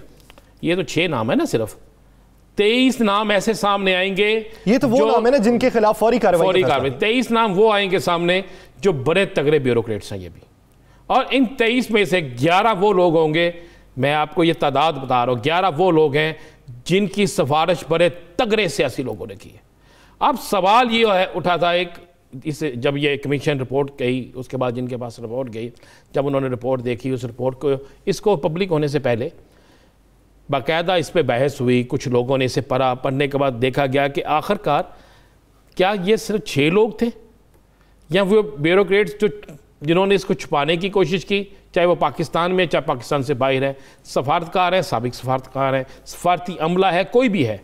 S3: ये तो छः नाम है ना सिर्फ़ तेईस नाम ऐसे सामने आएंगे ये
S1: तो वो नाम है ना जिनके खिलाफ फौरी कार्रवाई कार्रवाई
S3: तेईस नाम वो आएंगे सामने जो बड़े तगड़े ब्यूरोक्रेट्स हैं ये भी और इन तेईस में से ग्यारह वो लोग होंगे मैं आपको ये तादाद बता रहा हूँ ग्यारह वो लोग हैं जिनकी सिफारिश बड़े तगड़े सियासी लोगों ने की है अब सवाल ये है उठा था एक इस जब ये कमीशन रिपोर्ट गई उसके बाद जिनके पास रिपोर्ट गई जब उन्होंने रिपोर्ट देखी उस रिपोर्ट को इसको पब्लिक होने से पहले बाकायदा इस पर बहस हुई कुछ लोगों ने इसे पढ़ा पढ़ने के बाद देखा गया कि आखिरकार क्या ये सिर्फ छः लोग थे या वो ब्यूरोक्रेट्स जो जिन्होंने इसको छुपाने की कोशिश की चाहे वो पाकिस्तान में चाहे पाकिस्तान से बाहर है सफारतकार है सबक सफारतकार है सफारती अमला है कोई भी है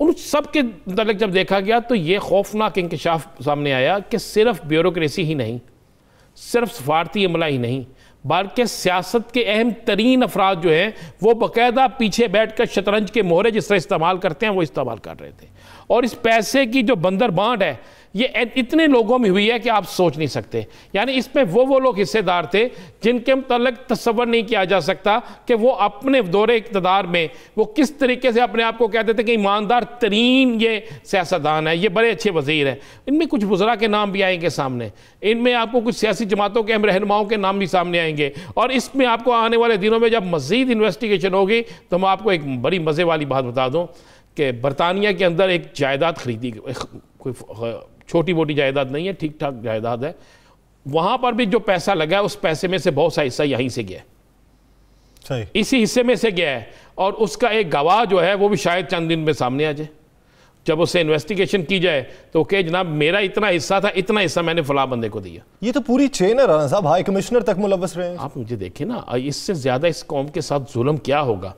S3: उन सब के मतलब जब देखा गया तो ये खौफनाक इंकशाफ सामने आया कि सिर्फ ब्यूरोसी ही नहीं सिर्फ सफारती अमला ही नहीं बल्कि के सियासत के अहम तरीन अफराद जो हैं वो बाकायदा पीछे बैठ कर शतरंज के मोहरे जिस तरह इस्तेमाल करते हैं वो इस्तेमाल कर रहे थे और इस पैसे की जो बंदर बांट है ये इतने लोगों में हुई है कि आप सोच नहीं सकते यानी इसमें वो वो लोग हिस्सेदार थे जिनके मतलब तस्वर नहीं किया जा सकता कि वो अपने दौरे इकतदार में वो किस तरीके से अपने आप को कहते थे कि ईमानदार तरीन ये सियासतदान है ये बड़े अच्छे वजीर हैं इनमें कुछ बुजरा के नाम भी आएंगे सामने इनमें आपको कुछ सियासी जमातों के अहम रहनुमाओं के नाम भी सामने आएंगे और इसमें आपको आने वाले दिनों में जब मज़ीद इन्वेस्टिगेशन होगी तो मैं आपको एक बड़ी मज़े वाली बात बता दूँ कि बरतानिया के अंदर एक जायदाद खरीदी कोई छोटी मोटी जायदाद नहीं है ठीक ठाक जायदाद है वहां पर भी जो पैसा लगा है उस पैसे में से बहुत सा हिस्सा यहीं से गया सही इसी हिस्से में से गया है और उसका एक गवाह जो है वो भी शायद चंद दिन में सामने आ जाए जब उससे इन्वेस्टिगेशन की जाए तो कहे जनाब मेरा इतना हिस्सा था इतना हिस्सा मैंने फला बंदे को दिया
S1: ये तो पूरी चेन है राना साहब हाई कमिश्नर
S3: तक मुलवस रहे हैं आप मुझे देखिए ना इससे ज़्यादा इस कौम के साथ जुल्म क्या होगा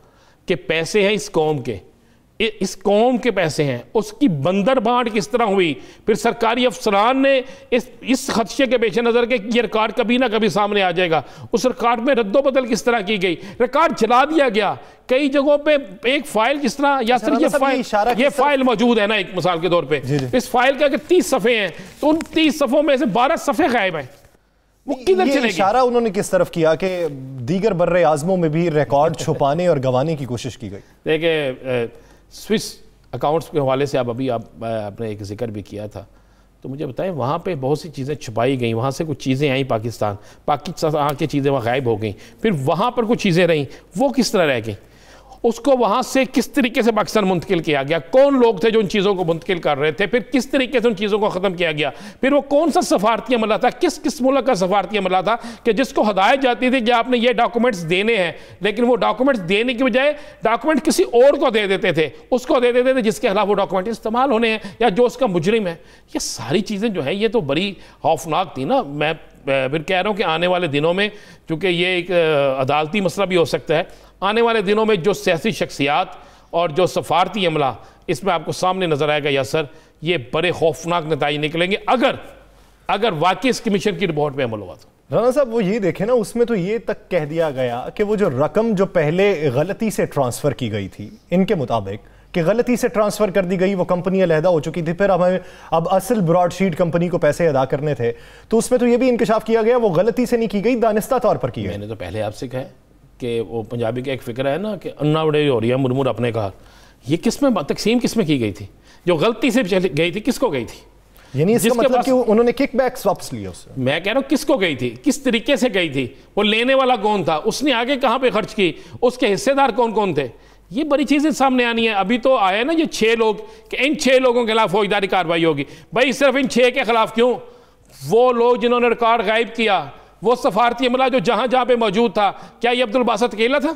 S3: कि पैसे हैं इस कौम के इस कौम के पैसे हैं उसकी बंदर बांट किस तरह हुई फिर सरकारी अफसरान ने इस इस खदशे के पेश नज़र के ये रिकॉर्ड कभी ना कभी सामने आ जाएगा उस रिकॉर्ड में बदल किस तरह की गई रिकॉर्ड चला दिया गया कई जगहों पे एक फाइल किस तरह या सर ये फाइल मतलब ये फाइल मौजूद है ना एक मिसाल के तौर पर इस फाइल के अगर तीस सफ़े हैं तो उन तीस सफ़ों में से बारह सफ़े गायब
S1: हैं इशारा उन्होंने किस तरफ किया कि दीगर बर्र आज़मों में भी रिकॉर्ड छुपाने और गंवाने की कोशिश की गई
S3: देखिए स्विस अकाउंट्स के हवाले से आप अभी आप आपने एक जिक्र भी किया था तो मुझे बताएं वहाँ पे बहुत सी चीज़ें छुपाई गई वहाँ से कुछ चीज़ें आई पाकिस्तान पाकिस्तान की चीज़ें वहाँ गायब हो गई फिर वहाँ पर कुछ चीज़ें रहीं वो किस तरह रह गई उसको वहां से किस तरीके से पाकिस्तान मुंतकिल किया गया कौन लोग थे जो उन चीज़ों को मुंतकिल कर रहे थे फिर किस तरीके से उन चीज़ों को ख़त्म किया गया फिर वो कौन सा सफारती अमला था किस किस मुल्क का सफारती अमला था कि जिसको हदायत जाती थी कि आपने ये डॉक्यूमेंट्स देने हैं लेकिन वो डॉक्यूमेंट्स देने की बजाय डॉक्यूमेंट किसी और को दे देते थे उसको दे देते थे जिसके खिलाफ वो डॉक्यूमेंट इस्तेमाल होने हैं या जो उसका मुजरिम है ये सारी चीज़ें जो है ये तो बड़ी खौफनाक थी ना मैं फिर कह रहा हूँ कि आने वाले दिनों में चूँकि ये एक अदालती मसला भी हो सकता है आने वाले दिनों में जो सियासी शख्सियात और जो सफारती अमला इसमें आपको सामने नज़र आएगा या सर ये बड़े खौफनाक नतज निकलेंगे अगर अगर वाकई इस कमीशन की रिपोर्ट में अमल हुआ
S1: तो राना साहब वो ये देखें ना उसमें तो ये तक कह दिया गया कि वो जो रकम जो पहले गलती से ट्रांसफ़र की गई थी इनके मुताबिक कि गलती से ट्रांसफ़र कर दी गई वो कंपनी अलहदा हो चुकी थी फिर हमें अब असल ब्रॉडशीट कंपनी को पैसे अदा करने थे तो उसमें तो ये भी इंकशाफ किया गया वो गलती से नहीं की गई दानिस्ता तौर पर की मैंने
S3: तो पहले आपसे कहा कि वो पंजाबी का एक फिक्र है ना कि अन्ना उड़े और है मुरमुर अपने कहा यह किस में तकसीम किस में की गई थी जो गलती से गई थी किसको गई
S1: थी यानी इसका मतलब कि उन्होंने किकबैक स्वप्स लिए उससे
S3: मैं कह रहा हूँ किसको गई थी किस तरीके से गई थी वो लेने वाला कौन था उसने आगे कहाँ पे खर्च की उसके हिस्सेदार कौन कौन थे ये बड़ी चीज़ें सामने आनी है अभी तो आया ना ये छः लोग कि इन छः लोगों के खिलाफ फौजदारी कार्रवाई होगी भाई सिर्फ इन छः के खिलाफ क्यों वो लोग जिन्होंने रिकॉर्ड गायब किया वो सफारती अमला जो जहाँ जहाँ पे मौजूद था क्या ये अब्दुल बासत अकेला था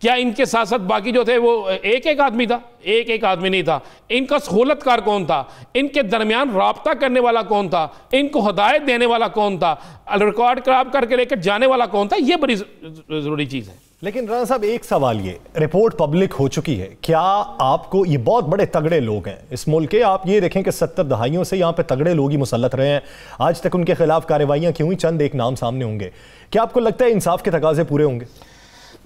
S3: क्या इनके साथ साथ बाकी जो थे वो एक एक आदमी था एक एक आदमी नहीं था इनका सहूलतकार कौन था इनके दरमियान रबता करने वाला कौन था इनको हदायत देने वाला कौन था रिकॉर्ड खराब करके लेकर जाने वाला कौन था ये बड़ी ज़रूरी चीज़ है
S1: लेकिन राणा साहब एक सवाल ये रिपोर्ट पब्लिक हो चुकी है क्या आपको ये बहुत बड़े तगड़े लोग हैं इस मुल्क के आप ये देखें कि सत्तर दहाइयों से यहाँ पे तगड़े लोग ही मुसलत रहे हैं आज तक उनके खिलाफ कार्रवाइयाँ क्यों हुई चंद एक नाम सामने होंगे क्या आपको लगता है इंसाफ के तकाजे पूरे होंगे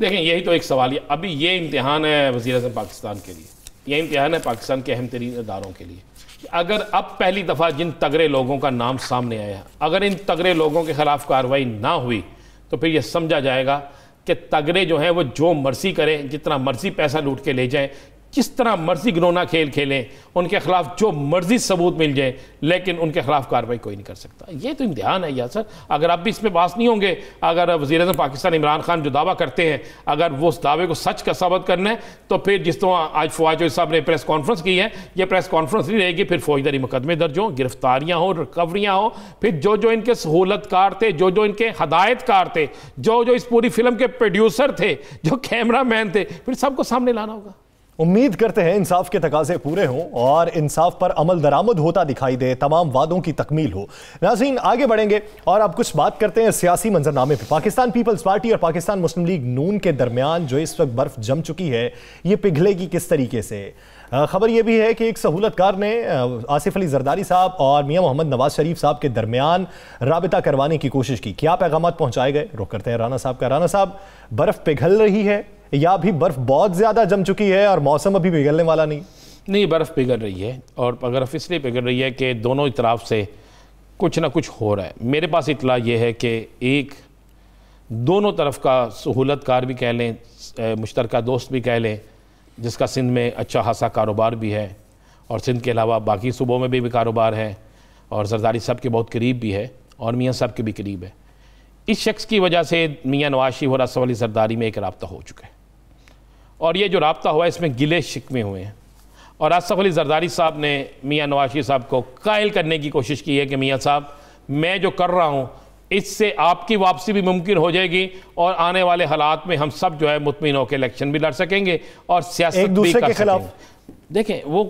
S3: देखें यही तो एक सवाल है अभी ये इम्तहान है वजी अजम पाकिस्तान के लिए यह इम्तहान है पाकिस्तान के अहम तरीन इदारों के लिए अगर अब पहली दफ़ा जिन तगड़े लोगों का नाम सामने आया अगर इन तगड़े लोगों के खिलाफ कार्रवाई ना हुई तो फिर यह समझा जाएगा कि तगड़े जो हैं वो जो मर्जी करें जितना मर्जी पैसा लूट के ले जाएं जिस तरह मर्जी घिनौना खेल खेलें उनके खिलाफ जो मर्जी सबूत मिल जाए लेकिन उनके खिलाफ कार्रवाई कोई नहीं कर सकता ये तो इम्तहान है यासर अगर आप भी इसमें बास नहीं होंगे अगर वजी अजम पाकिस्तान इमरान खान जो दावा करते हैं अगर वो उस दावे को सच का साबित करना है तो फिर जिस तरह आज फौज साहब ने प्रेस कॉन्फ्रेंस की है ये प्रेस कॉन्फ्रेंस नहीं रहेगी फिर फौजदारी मुकदमे दर्ज हों गिरफ्तारियाँ हों रिकवरियाँ हों फिर जो जो इनके सहूलतकार थे जो जो इनके हदायतकार थे जो जो इस पूरी फिल्म के प्रोड्यूसर थे जो कैमरा मैन थे फिर सबको सामने लाना होगा
S1: उम्मीद करते हैं इंसाफ के तकाजे पूरे हों और इंसाफ पर अमल दरामद होता दिखाई दे तमाम वादों की तकमील हो नाजीन आगे बढ़ेंगे और अब कुछ बात करते हैं सियासी मंजरनामे पर पाकिस्तान पीपल्स पार्टी और पाकिस्तान मुस्लिम लीग नून के दरमियान जो इस वक्त बर्फ जम चुकी है ये पिघलेगी किस तरीके से खबर यह भी है कि एक सहूलतकार ने आसिफ अली जरदारी साहब और मियां मोहम्मद नवाज शरीफ साहब के दरमियान रबता करवाने की कोशिश की क्या पैगाम पहुंचाए गए रुख करते हैं राना साहब का राना साहब बर्फ पिघल रही है या अभी बर्फ बहुत ज्यादा जम चुकी है और मौसम अभी पिघलने वाला नहीं
S3: नहीं बर्फ़ पिघल रही है और बर्फ़ इसलिए पिघल रही है कि दोनों इतराफ़ से कुछ ना कुछ हो रहा है मेरे पास इतला ये है कि एक दोनों तरफ का सहूलत कार भी कह लें मुश्तरक दोस्त भी कह लें जिसका सिंध में अच्छा खासा कारोबार भी है और सिंध के अलावा बाकी सूबों में भी, भी कारोबार है और सरदारी साहब के बहुत करीब भी है और मियाँ साहब के भी करीब है इस शख्स की वजह से मियाँ नवाशी और असफ अली सरदारी में एक रबता हो चुका है और ये जो रबता हुआ इसमें गिले शिकमे हुए हैं और आसफ़ अली जरदारी साहब ने मियाँ नवाशी साहब को कायल करने की कोशिश की है कि मियाँ साहब मैं जो कर रहा हूँ इससे आपकी वापसी भी मुमकिन हो जाएगी और आने वाले हालात में हम सब जो है मुतमिन होकर इलेक्शन भी लड़ सकेंगे और सियासत एक दूसरे के खिलाफ देखें वो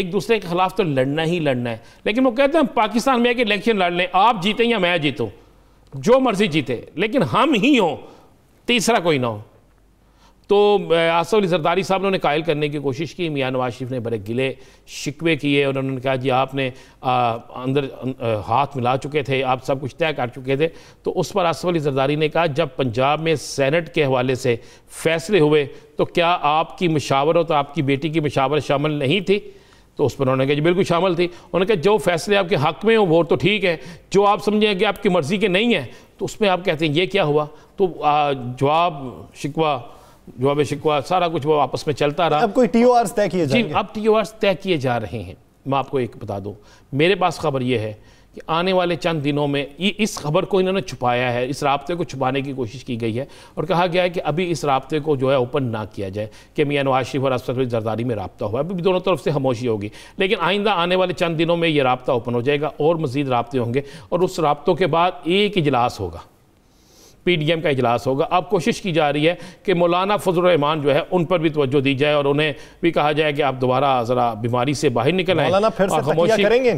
S3: एक दूसरे के खिलाफ तो लड़ना ही लड़ना है लेकिन वो कहते हैं पाकिस्तान में एक इलेक्शन लड़ लें आप जीतें या मैं जीतूँ जो मर्जी जीते लेकिन हम ही हों तीसरा कोई ना हो तो आसफ अली जरदारी साहब ने उन्हें कायल करने की कोशिश की मियाँ नवाज शरीफ ने बड़े गिले शिकवे किए और उन्होंने कहा जी आपने आ, अंदर अं, हाथ मिला चुके थे आप सब कुछ तय कर चुके थे तो उस पर आसफ अली जरदारी ने कहा जब पंजाब में सैनट के हवाले से फैसले हुए तो क्या आपकी मशावरत तो आपकी बेटी की मशावरत शामिल नहीं थी तो उस पर उन्होंने कहा जी बिल्कुल शामिल थी उन्होंने कहा जो फैसले आपके हक में हो वो तो ठीक है जो आप समझें कि आपकी मर्ज़ी के नहीं हैं तो उसमें आप कहते हैं ये क्या हुआ तो जवाब शिकवा जो जवाब शिकवा सारा कुछ वो आपस में चलता रहा अब कोई
S1: टी ओ तय किए
S3: जी अब टी ओ तय किए जा रहे हैं मैं आपको एक बता दूँ मेरे पास खबर ये है कि आने वाले चंद दिनों में ये इस खबर को इन्होंने छुपाया है इस रबते को छुपाने की कोशिश की गई है और कहा गया है कि अभी इस रबते को जो है ओपन ना किया जाए कि मियाँ नवाज शरीफ और अफसर जरदारी में रबता हुआ अभी दोनों तरफ से खमोशी होगी लेकिन आइंदा आने वाले चंद दिनों में ये रबता ओपन हो जाएगा और मजीद रबते होंगे और उस रबतों के बाद एक इजलास होगा पी डी एम का इजलास होगा अब कोशिश की जा रही है कि मौलाना फजलरहमान जो है उन पर भी तोज्जो दी जाए और उन्हें भी कहा जाए कि आप दोबारा ज़रा बीमारी से बाहर निकल आए और खामोशी करेंगे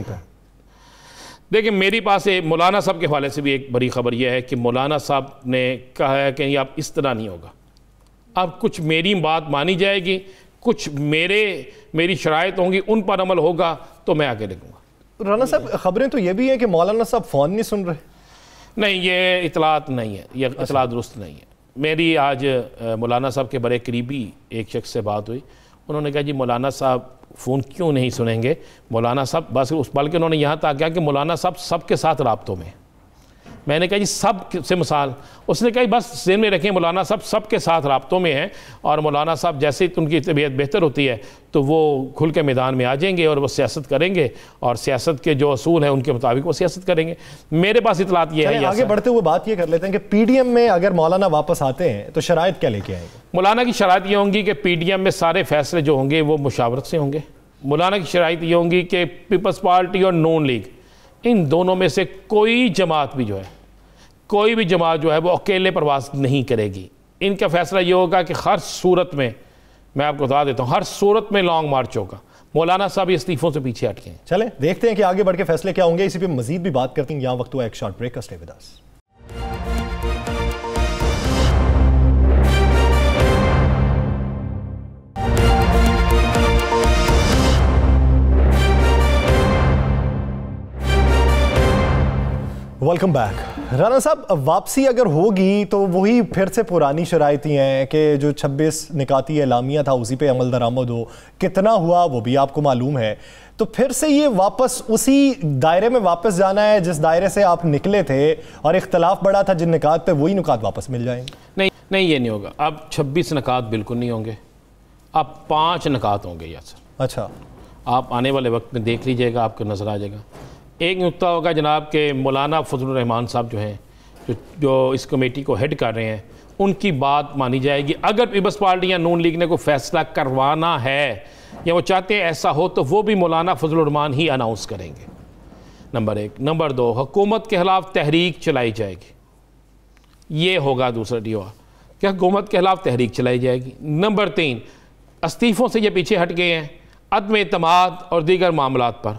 S3: देखिए मेरे पास मौलाना साहब के हवाले से भी एक बड़ी खबर यह है कि मौलाना साहब ने कहा है कि आप इस तरह नहीं होगा अब कुछ मेरी बात मानी जाएगी कुछ मेरे मेरी शराय होंगी उन पर अमल होगा तो मैं आगे देखूंगा
S1: राना साहब खबरें तो ये भी हैं कि मौलाना साहब फ़ोन नहीं सुन रहे
S3: नहीं ये इतलात नहीं है ये अच्छा। इतला दुरुस्त नहीं है मेरी आज मौलाना साहब के बड़े करीबी एक शख्स से बात हुई उन्होंने कहा जी मौलाना साहब फ़ोन क्यों नहीं सुनेंगे मौलाना साहब बस उस बल्कि उन्होंने यहाँ तक कहा कि मौलाना साहब सबके साथ रबतों में मैंने कहा जी सब से मिसाल उसने कहा बस जेन में रखें मौलाना साहब सब के साथ रबतों में हैं और मौलाना साहब जैसे उनकी तबीयत बेहतर होती है तो वो खुल के मैदान में आ जाएंगे और वो सियासत करेंगे और सियासत के जो असूल हैं उनके मुताबिक वो सियासत करेंगे मेरे पास इतलात ये है आगे
S1: बढ़ते हुए बात ये कर लेते हैं कि पी डी एम में अगर मौलाना वापस आते हैं तो शराय क्या लेके आएंगे
S3: मौलाना की शरात ये होंगी कि पी डी एम में सारे फैसले जो होंगे वो मुशावरत से होंगे मौलाना की शरात ये होंगी कि पीपल्स पार्टी और नून लीग इन दोनों में से कोई जमात भी जो है कोई भी जमात जो है वो अकेले प्रवास नहीं करेगी इनका फैसला ये होगा कि हर सूरत में मैं आपको बता देता हूँ हर सूरत में लॉन्ग मार्च होगा मौलाना साहब इस्तीफों से पीछे हटके हैं
S1: चले देखते हैं कि आगे बढ़ के फैसले क्या होंगे इसी पे मजीद भी बात करते हैं यहाँ वक्त हुआ एक शॉर्ट ब्रेक का स्टेविदास वेलकम बैक राना साहब वापसी अगर होगी तो वही फिर से पुरानी शराइती हैं कि जो 26 निकाती एलामिया था उसी पे अमल दरामद हो कितना हुआ वो भी आपको मालूम है तो फिर से ये वापस उसी दायरे में वापस जाना है जिस दायरे से आप निकले थे और इख्तलाफ बड़ा था जिन निकात पे वही निकात वापस मिल जाएंगे
S3: नहीं नहीं ये नहीं होगा अब छब्बीस निकात बिल्कुल नहीं होंगे अब पाँच निकात होंगे या सर अच्छा आप आने वाले वक्त में देख लीजिएगा आपको नजर आ जाएगा एक नुकता होगा जनाब के मौलाना फजलरहमान साहब जो हैं जो जो इस कमेटी को हेड कर रहे हैं उनकी बात मानी जाएगी अगर पीपल्स पार्टी या नून लीग ने कोई फैसला करवाना है या वो चाहते हैं ऐसा हो तो वो भी मौलाना फजलरहमान ही अनाउंस करेंगे नंबर एक नंबर दो हुकूमत के खिलाफ तहरीक चलाई जाएगी ये होगा दूसरा डीवा क्या हुकूमत के खिलाफ तहरीक चलाई जाएगी नंबर तीन इस्तीफ़ों से ये पीछे हट गए हैं अदम अतमाद और दीगर मामलों पर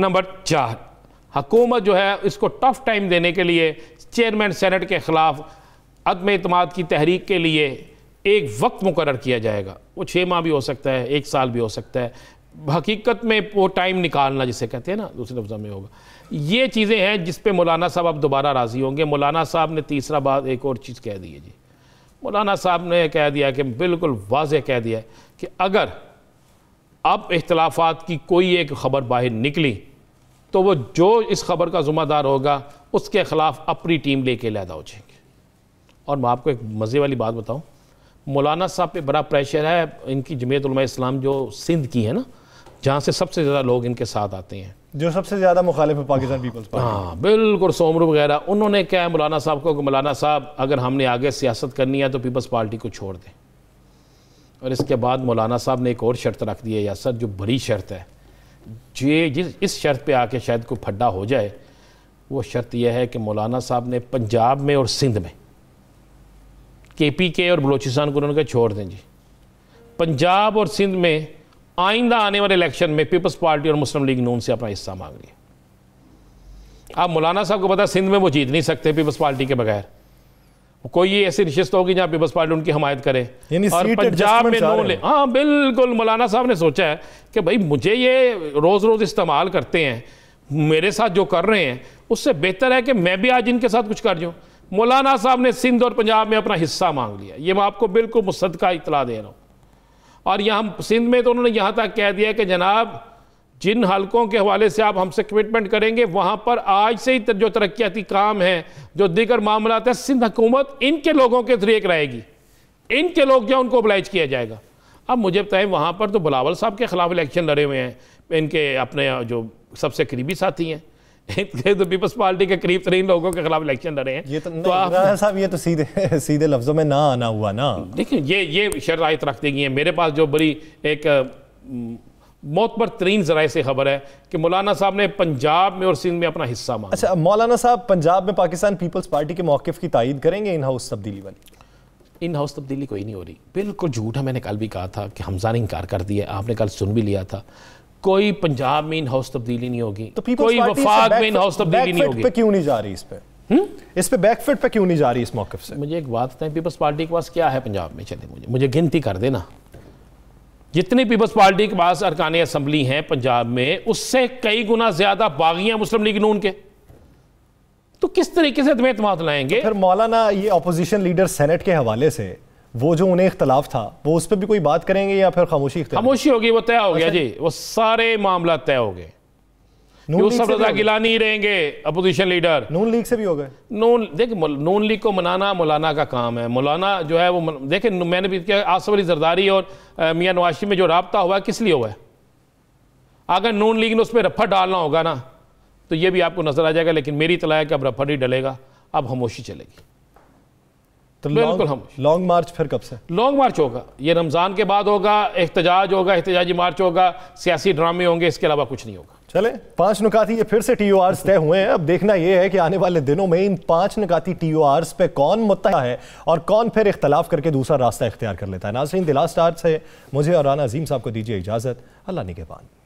S3: नंबर चार हकूमत जो है इसको टफ टाइम देने के लिए चेयरमैन सेनेट के ख़िलाफ़ अदम अतमाद की तहरीक के लिए एक वक्त मुकर किया जाएगा वो छः माह भी हो सकता है एक साल भी हो सकता है हकीकत में वो टाइम निकालना जिसे कहते हैं ना दूसरे लफ्जा में होगा ये चीज़ें हैं जिस पे मौलाना साहब अब दोबारा राज़ी होंगे मौलाना साहब ने तीसरा बात एक और चीज़ कह दी है जी मौलाना साहब ने कह दिया कि बिल्कुल वाज कह दिया कि अगर अब इख्लाफात की कोई एक ख़बर बाहर निकली तो वो जो इस खबर का जुम्मेदार होगा उसके ख़िलाफ़ अपनी टीम लेके लैदा हो जाएंगे और मैं आपको एक मज़े वाली बात बताऊँ मौलाना साहब पे बड़ा प्रेशर है इनकी जमीयत इस्लाम जो सिंध की है ना जहाँ से सबसे ज़्यादा लोग इनके साथ आते हैं
S1: जो सबसे ज़्यादा मुखालिफ है पाकिस्तान पीपल्स पार्टी हाँ
S3: बिल्कुल सोमरू वगैरह उन्होंने क्या है मौलाना साहब को कि मौलाना साहब अगर हमने आगे सियासत करनी है तो पीपल्स पार्टी को छोड़ दें और इसके बाद मौलाना साहब ने एक और शर्त रख दी है यासर जो बड़ी शर्त है जे जिस इस शर्त पे आके शायद कोई फड्डा हो जाए वो शर्त यह है कि मौलाना साहब ने पंजाब में और सिंध में के पी के और बलूचिस्तान को उन्होंने छोड़ दें जी पंजाब और सिंध में आइंदा आने वाले इलेक्शन में पीपल्स पार्टी और मुस्लिम लीग नून से अपना हिस्सा मांग लिया आप मौलाना साहब को पता सिंध में वो जीत नहीं सकते पीपल्स पार्टी के बगैर कोई ये ऐसी नशस्त होगी जहाँ पीपल्स पार्टी उनकी हमायत करे और पंजाब में नो ले हाँ बिल्कुल मौलाना साहब ने सोचा है कि भाई मुझे ये रोज़ रोज़ इस्तेमाल करते हैं मेरे साथ जो कर रहे हैं उससे बेहतर है कि मैं भी आज इनके साथ कुछ कर जाऊँ मौलाना साहब ने सिंध और पंजाब में अपना हिस्सा मांग लिया ये मैं आपको बिल्कुल मुसद का इतला दे रहा हूँ और यहाँ सिंध में तो उन्होंने यहाँ तक कह दिया कि जनाब जिन हलकों के हवाले से आप हमसे कमिटमेंट करेंगे वहाँ पर आज से ही तर जो तरक्याती काम है जो दीगर मामला है सिंध हुकूमत इनके लोगों के जरिए कराएगी इनके लोग क्या उनको ओबलाइज किया जाएगा अब मुझे बताएं वहाँ पर तो बुलावल साहब के ख़िलाफ़ इलेक्शन लड़े हुए हैं इनके अपने जो सबसे करीबी साथी हैं तो पीपल्स पार्टी के करीब तरीन लोगों के खिलाफ इलेक्शन लड़े हैं ये तो, तो आप
S1: साहब ये तो सीधे सीधे लफ्ज़ों में ना आना हुआ ना
S3: देखिए ये ये शरात रख दी गई है मेरे पास जो बड़ी एक मोतबर तरीन जराए से खबर है कि मौलाना साहब ने
S1: पंजाब में और सिंध में अपना हिस्सा मांगा अच्छा मौलाना साहब पंजाब में पाकिस्तान पीपल्स पार्टी के मौके की तायद करेंगे इन हाउस तब्दीली वाली इन हाउस तब्दीली कोई नहीं हो रही बिल्कुल झूठा मैंने कल भी कहा था कि
S3: हमजा ने इनकार कर दिया आपने कल सुन भी लिया था कोई पंजाब में इन हाउस तब्दीली नहीं होगी तो कोई वफाक में इन हाउस तब्दीली नहीं होगी क्यों नहीं जा रही इस पर इस पे बैकफिट पे क्यों नहीं जा रही इस मौके से मुझे एक बात बताएं पीपल्स पार्टी के पास क्या है पंजाब में चले मुझे मुझे गिनती कर देना जितनी पीपल्स पार्टी के पास अरकान असम्बली हैं पंजाब में उससे कई गुना ज्यादा बागियां मुस्लिम लीग नून के
S1: तो किस तरीके से तुम्हें इतमाद लाएंगे तो फिर मौलाना ये अपोजिशन लीडर सेनेट के हवाले से वो जो उन्हें इख्तलाफ था वो उस पर भी कोई बात करेंगे या फिर खामोशी
S3: खामोशी होगी वो तय हो गया अच्छा। जी वो सारे मामला तय हो गए गिलानी रहेंगे अपोजिशन लीडर नून लीग से भी हो गए नून देख नून लीग को मनाना मौलाना का काम है मौलाना जो है वो देखे मैंने भी आसफ अली जरदारी और मियाँ नवाशी में जो रबता हुआ है किस लिए हुआ है अगर नून लीग ने उसमें रफा डालना होगा ना तो ये भी आपको नजर आ जाएगा लेकिन मेरी तला है कि अब रफा नहीं डलेगा अब हमोशी चलेगी
S1: तो बिल्कुल हम लॉन्ग मार्च फिर कब से लॉन्ग मार्च होगा
S3: ये रमज़ान के बाद होगा एहतजाज होगा एहतजाजी मार्च होगा सियासी ड्रामे होंगे इसके अलावा कुछ नहीं होगा चले
S1: पांच निकाती ये फिर से टी तय हुए हैं अब देखना यह है कि आने वाले दिनों में इन पांच निकाती टी पे कौन मुत है और कौन फिर इख्तलाफ करके दूसरा रास्ता इख्तियार कर लेता है नाजरीन दिलास्ट आर्ट से मुझे और राना अजीम साहब को दीजिए इजाज़त अल्लाह ने के बाद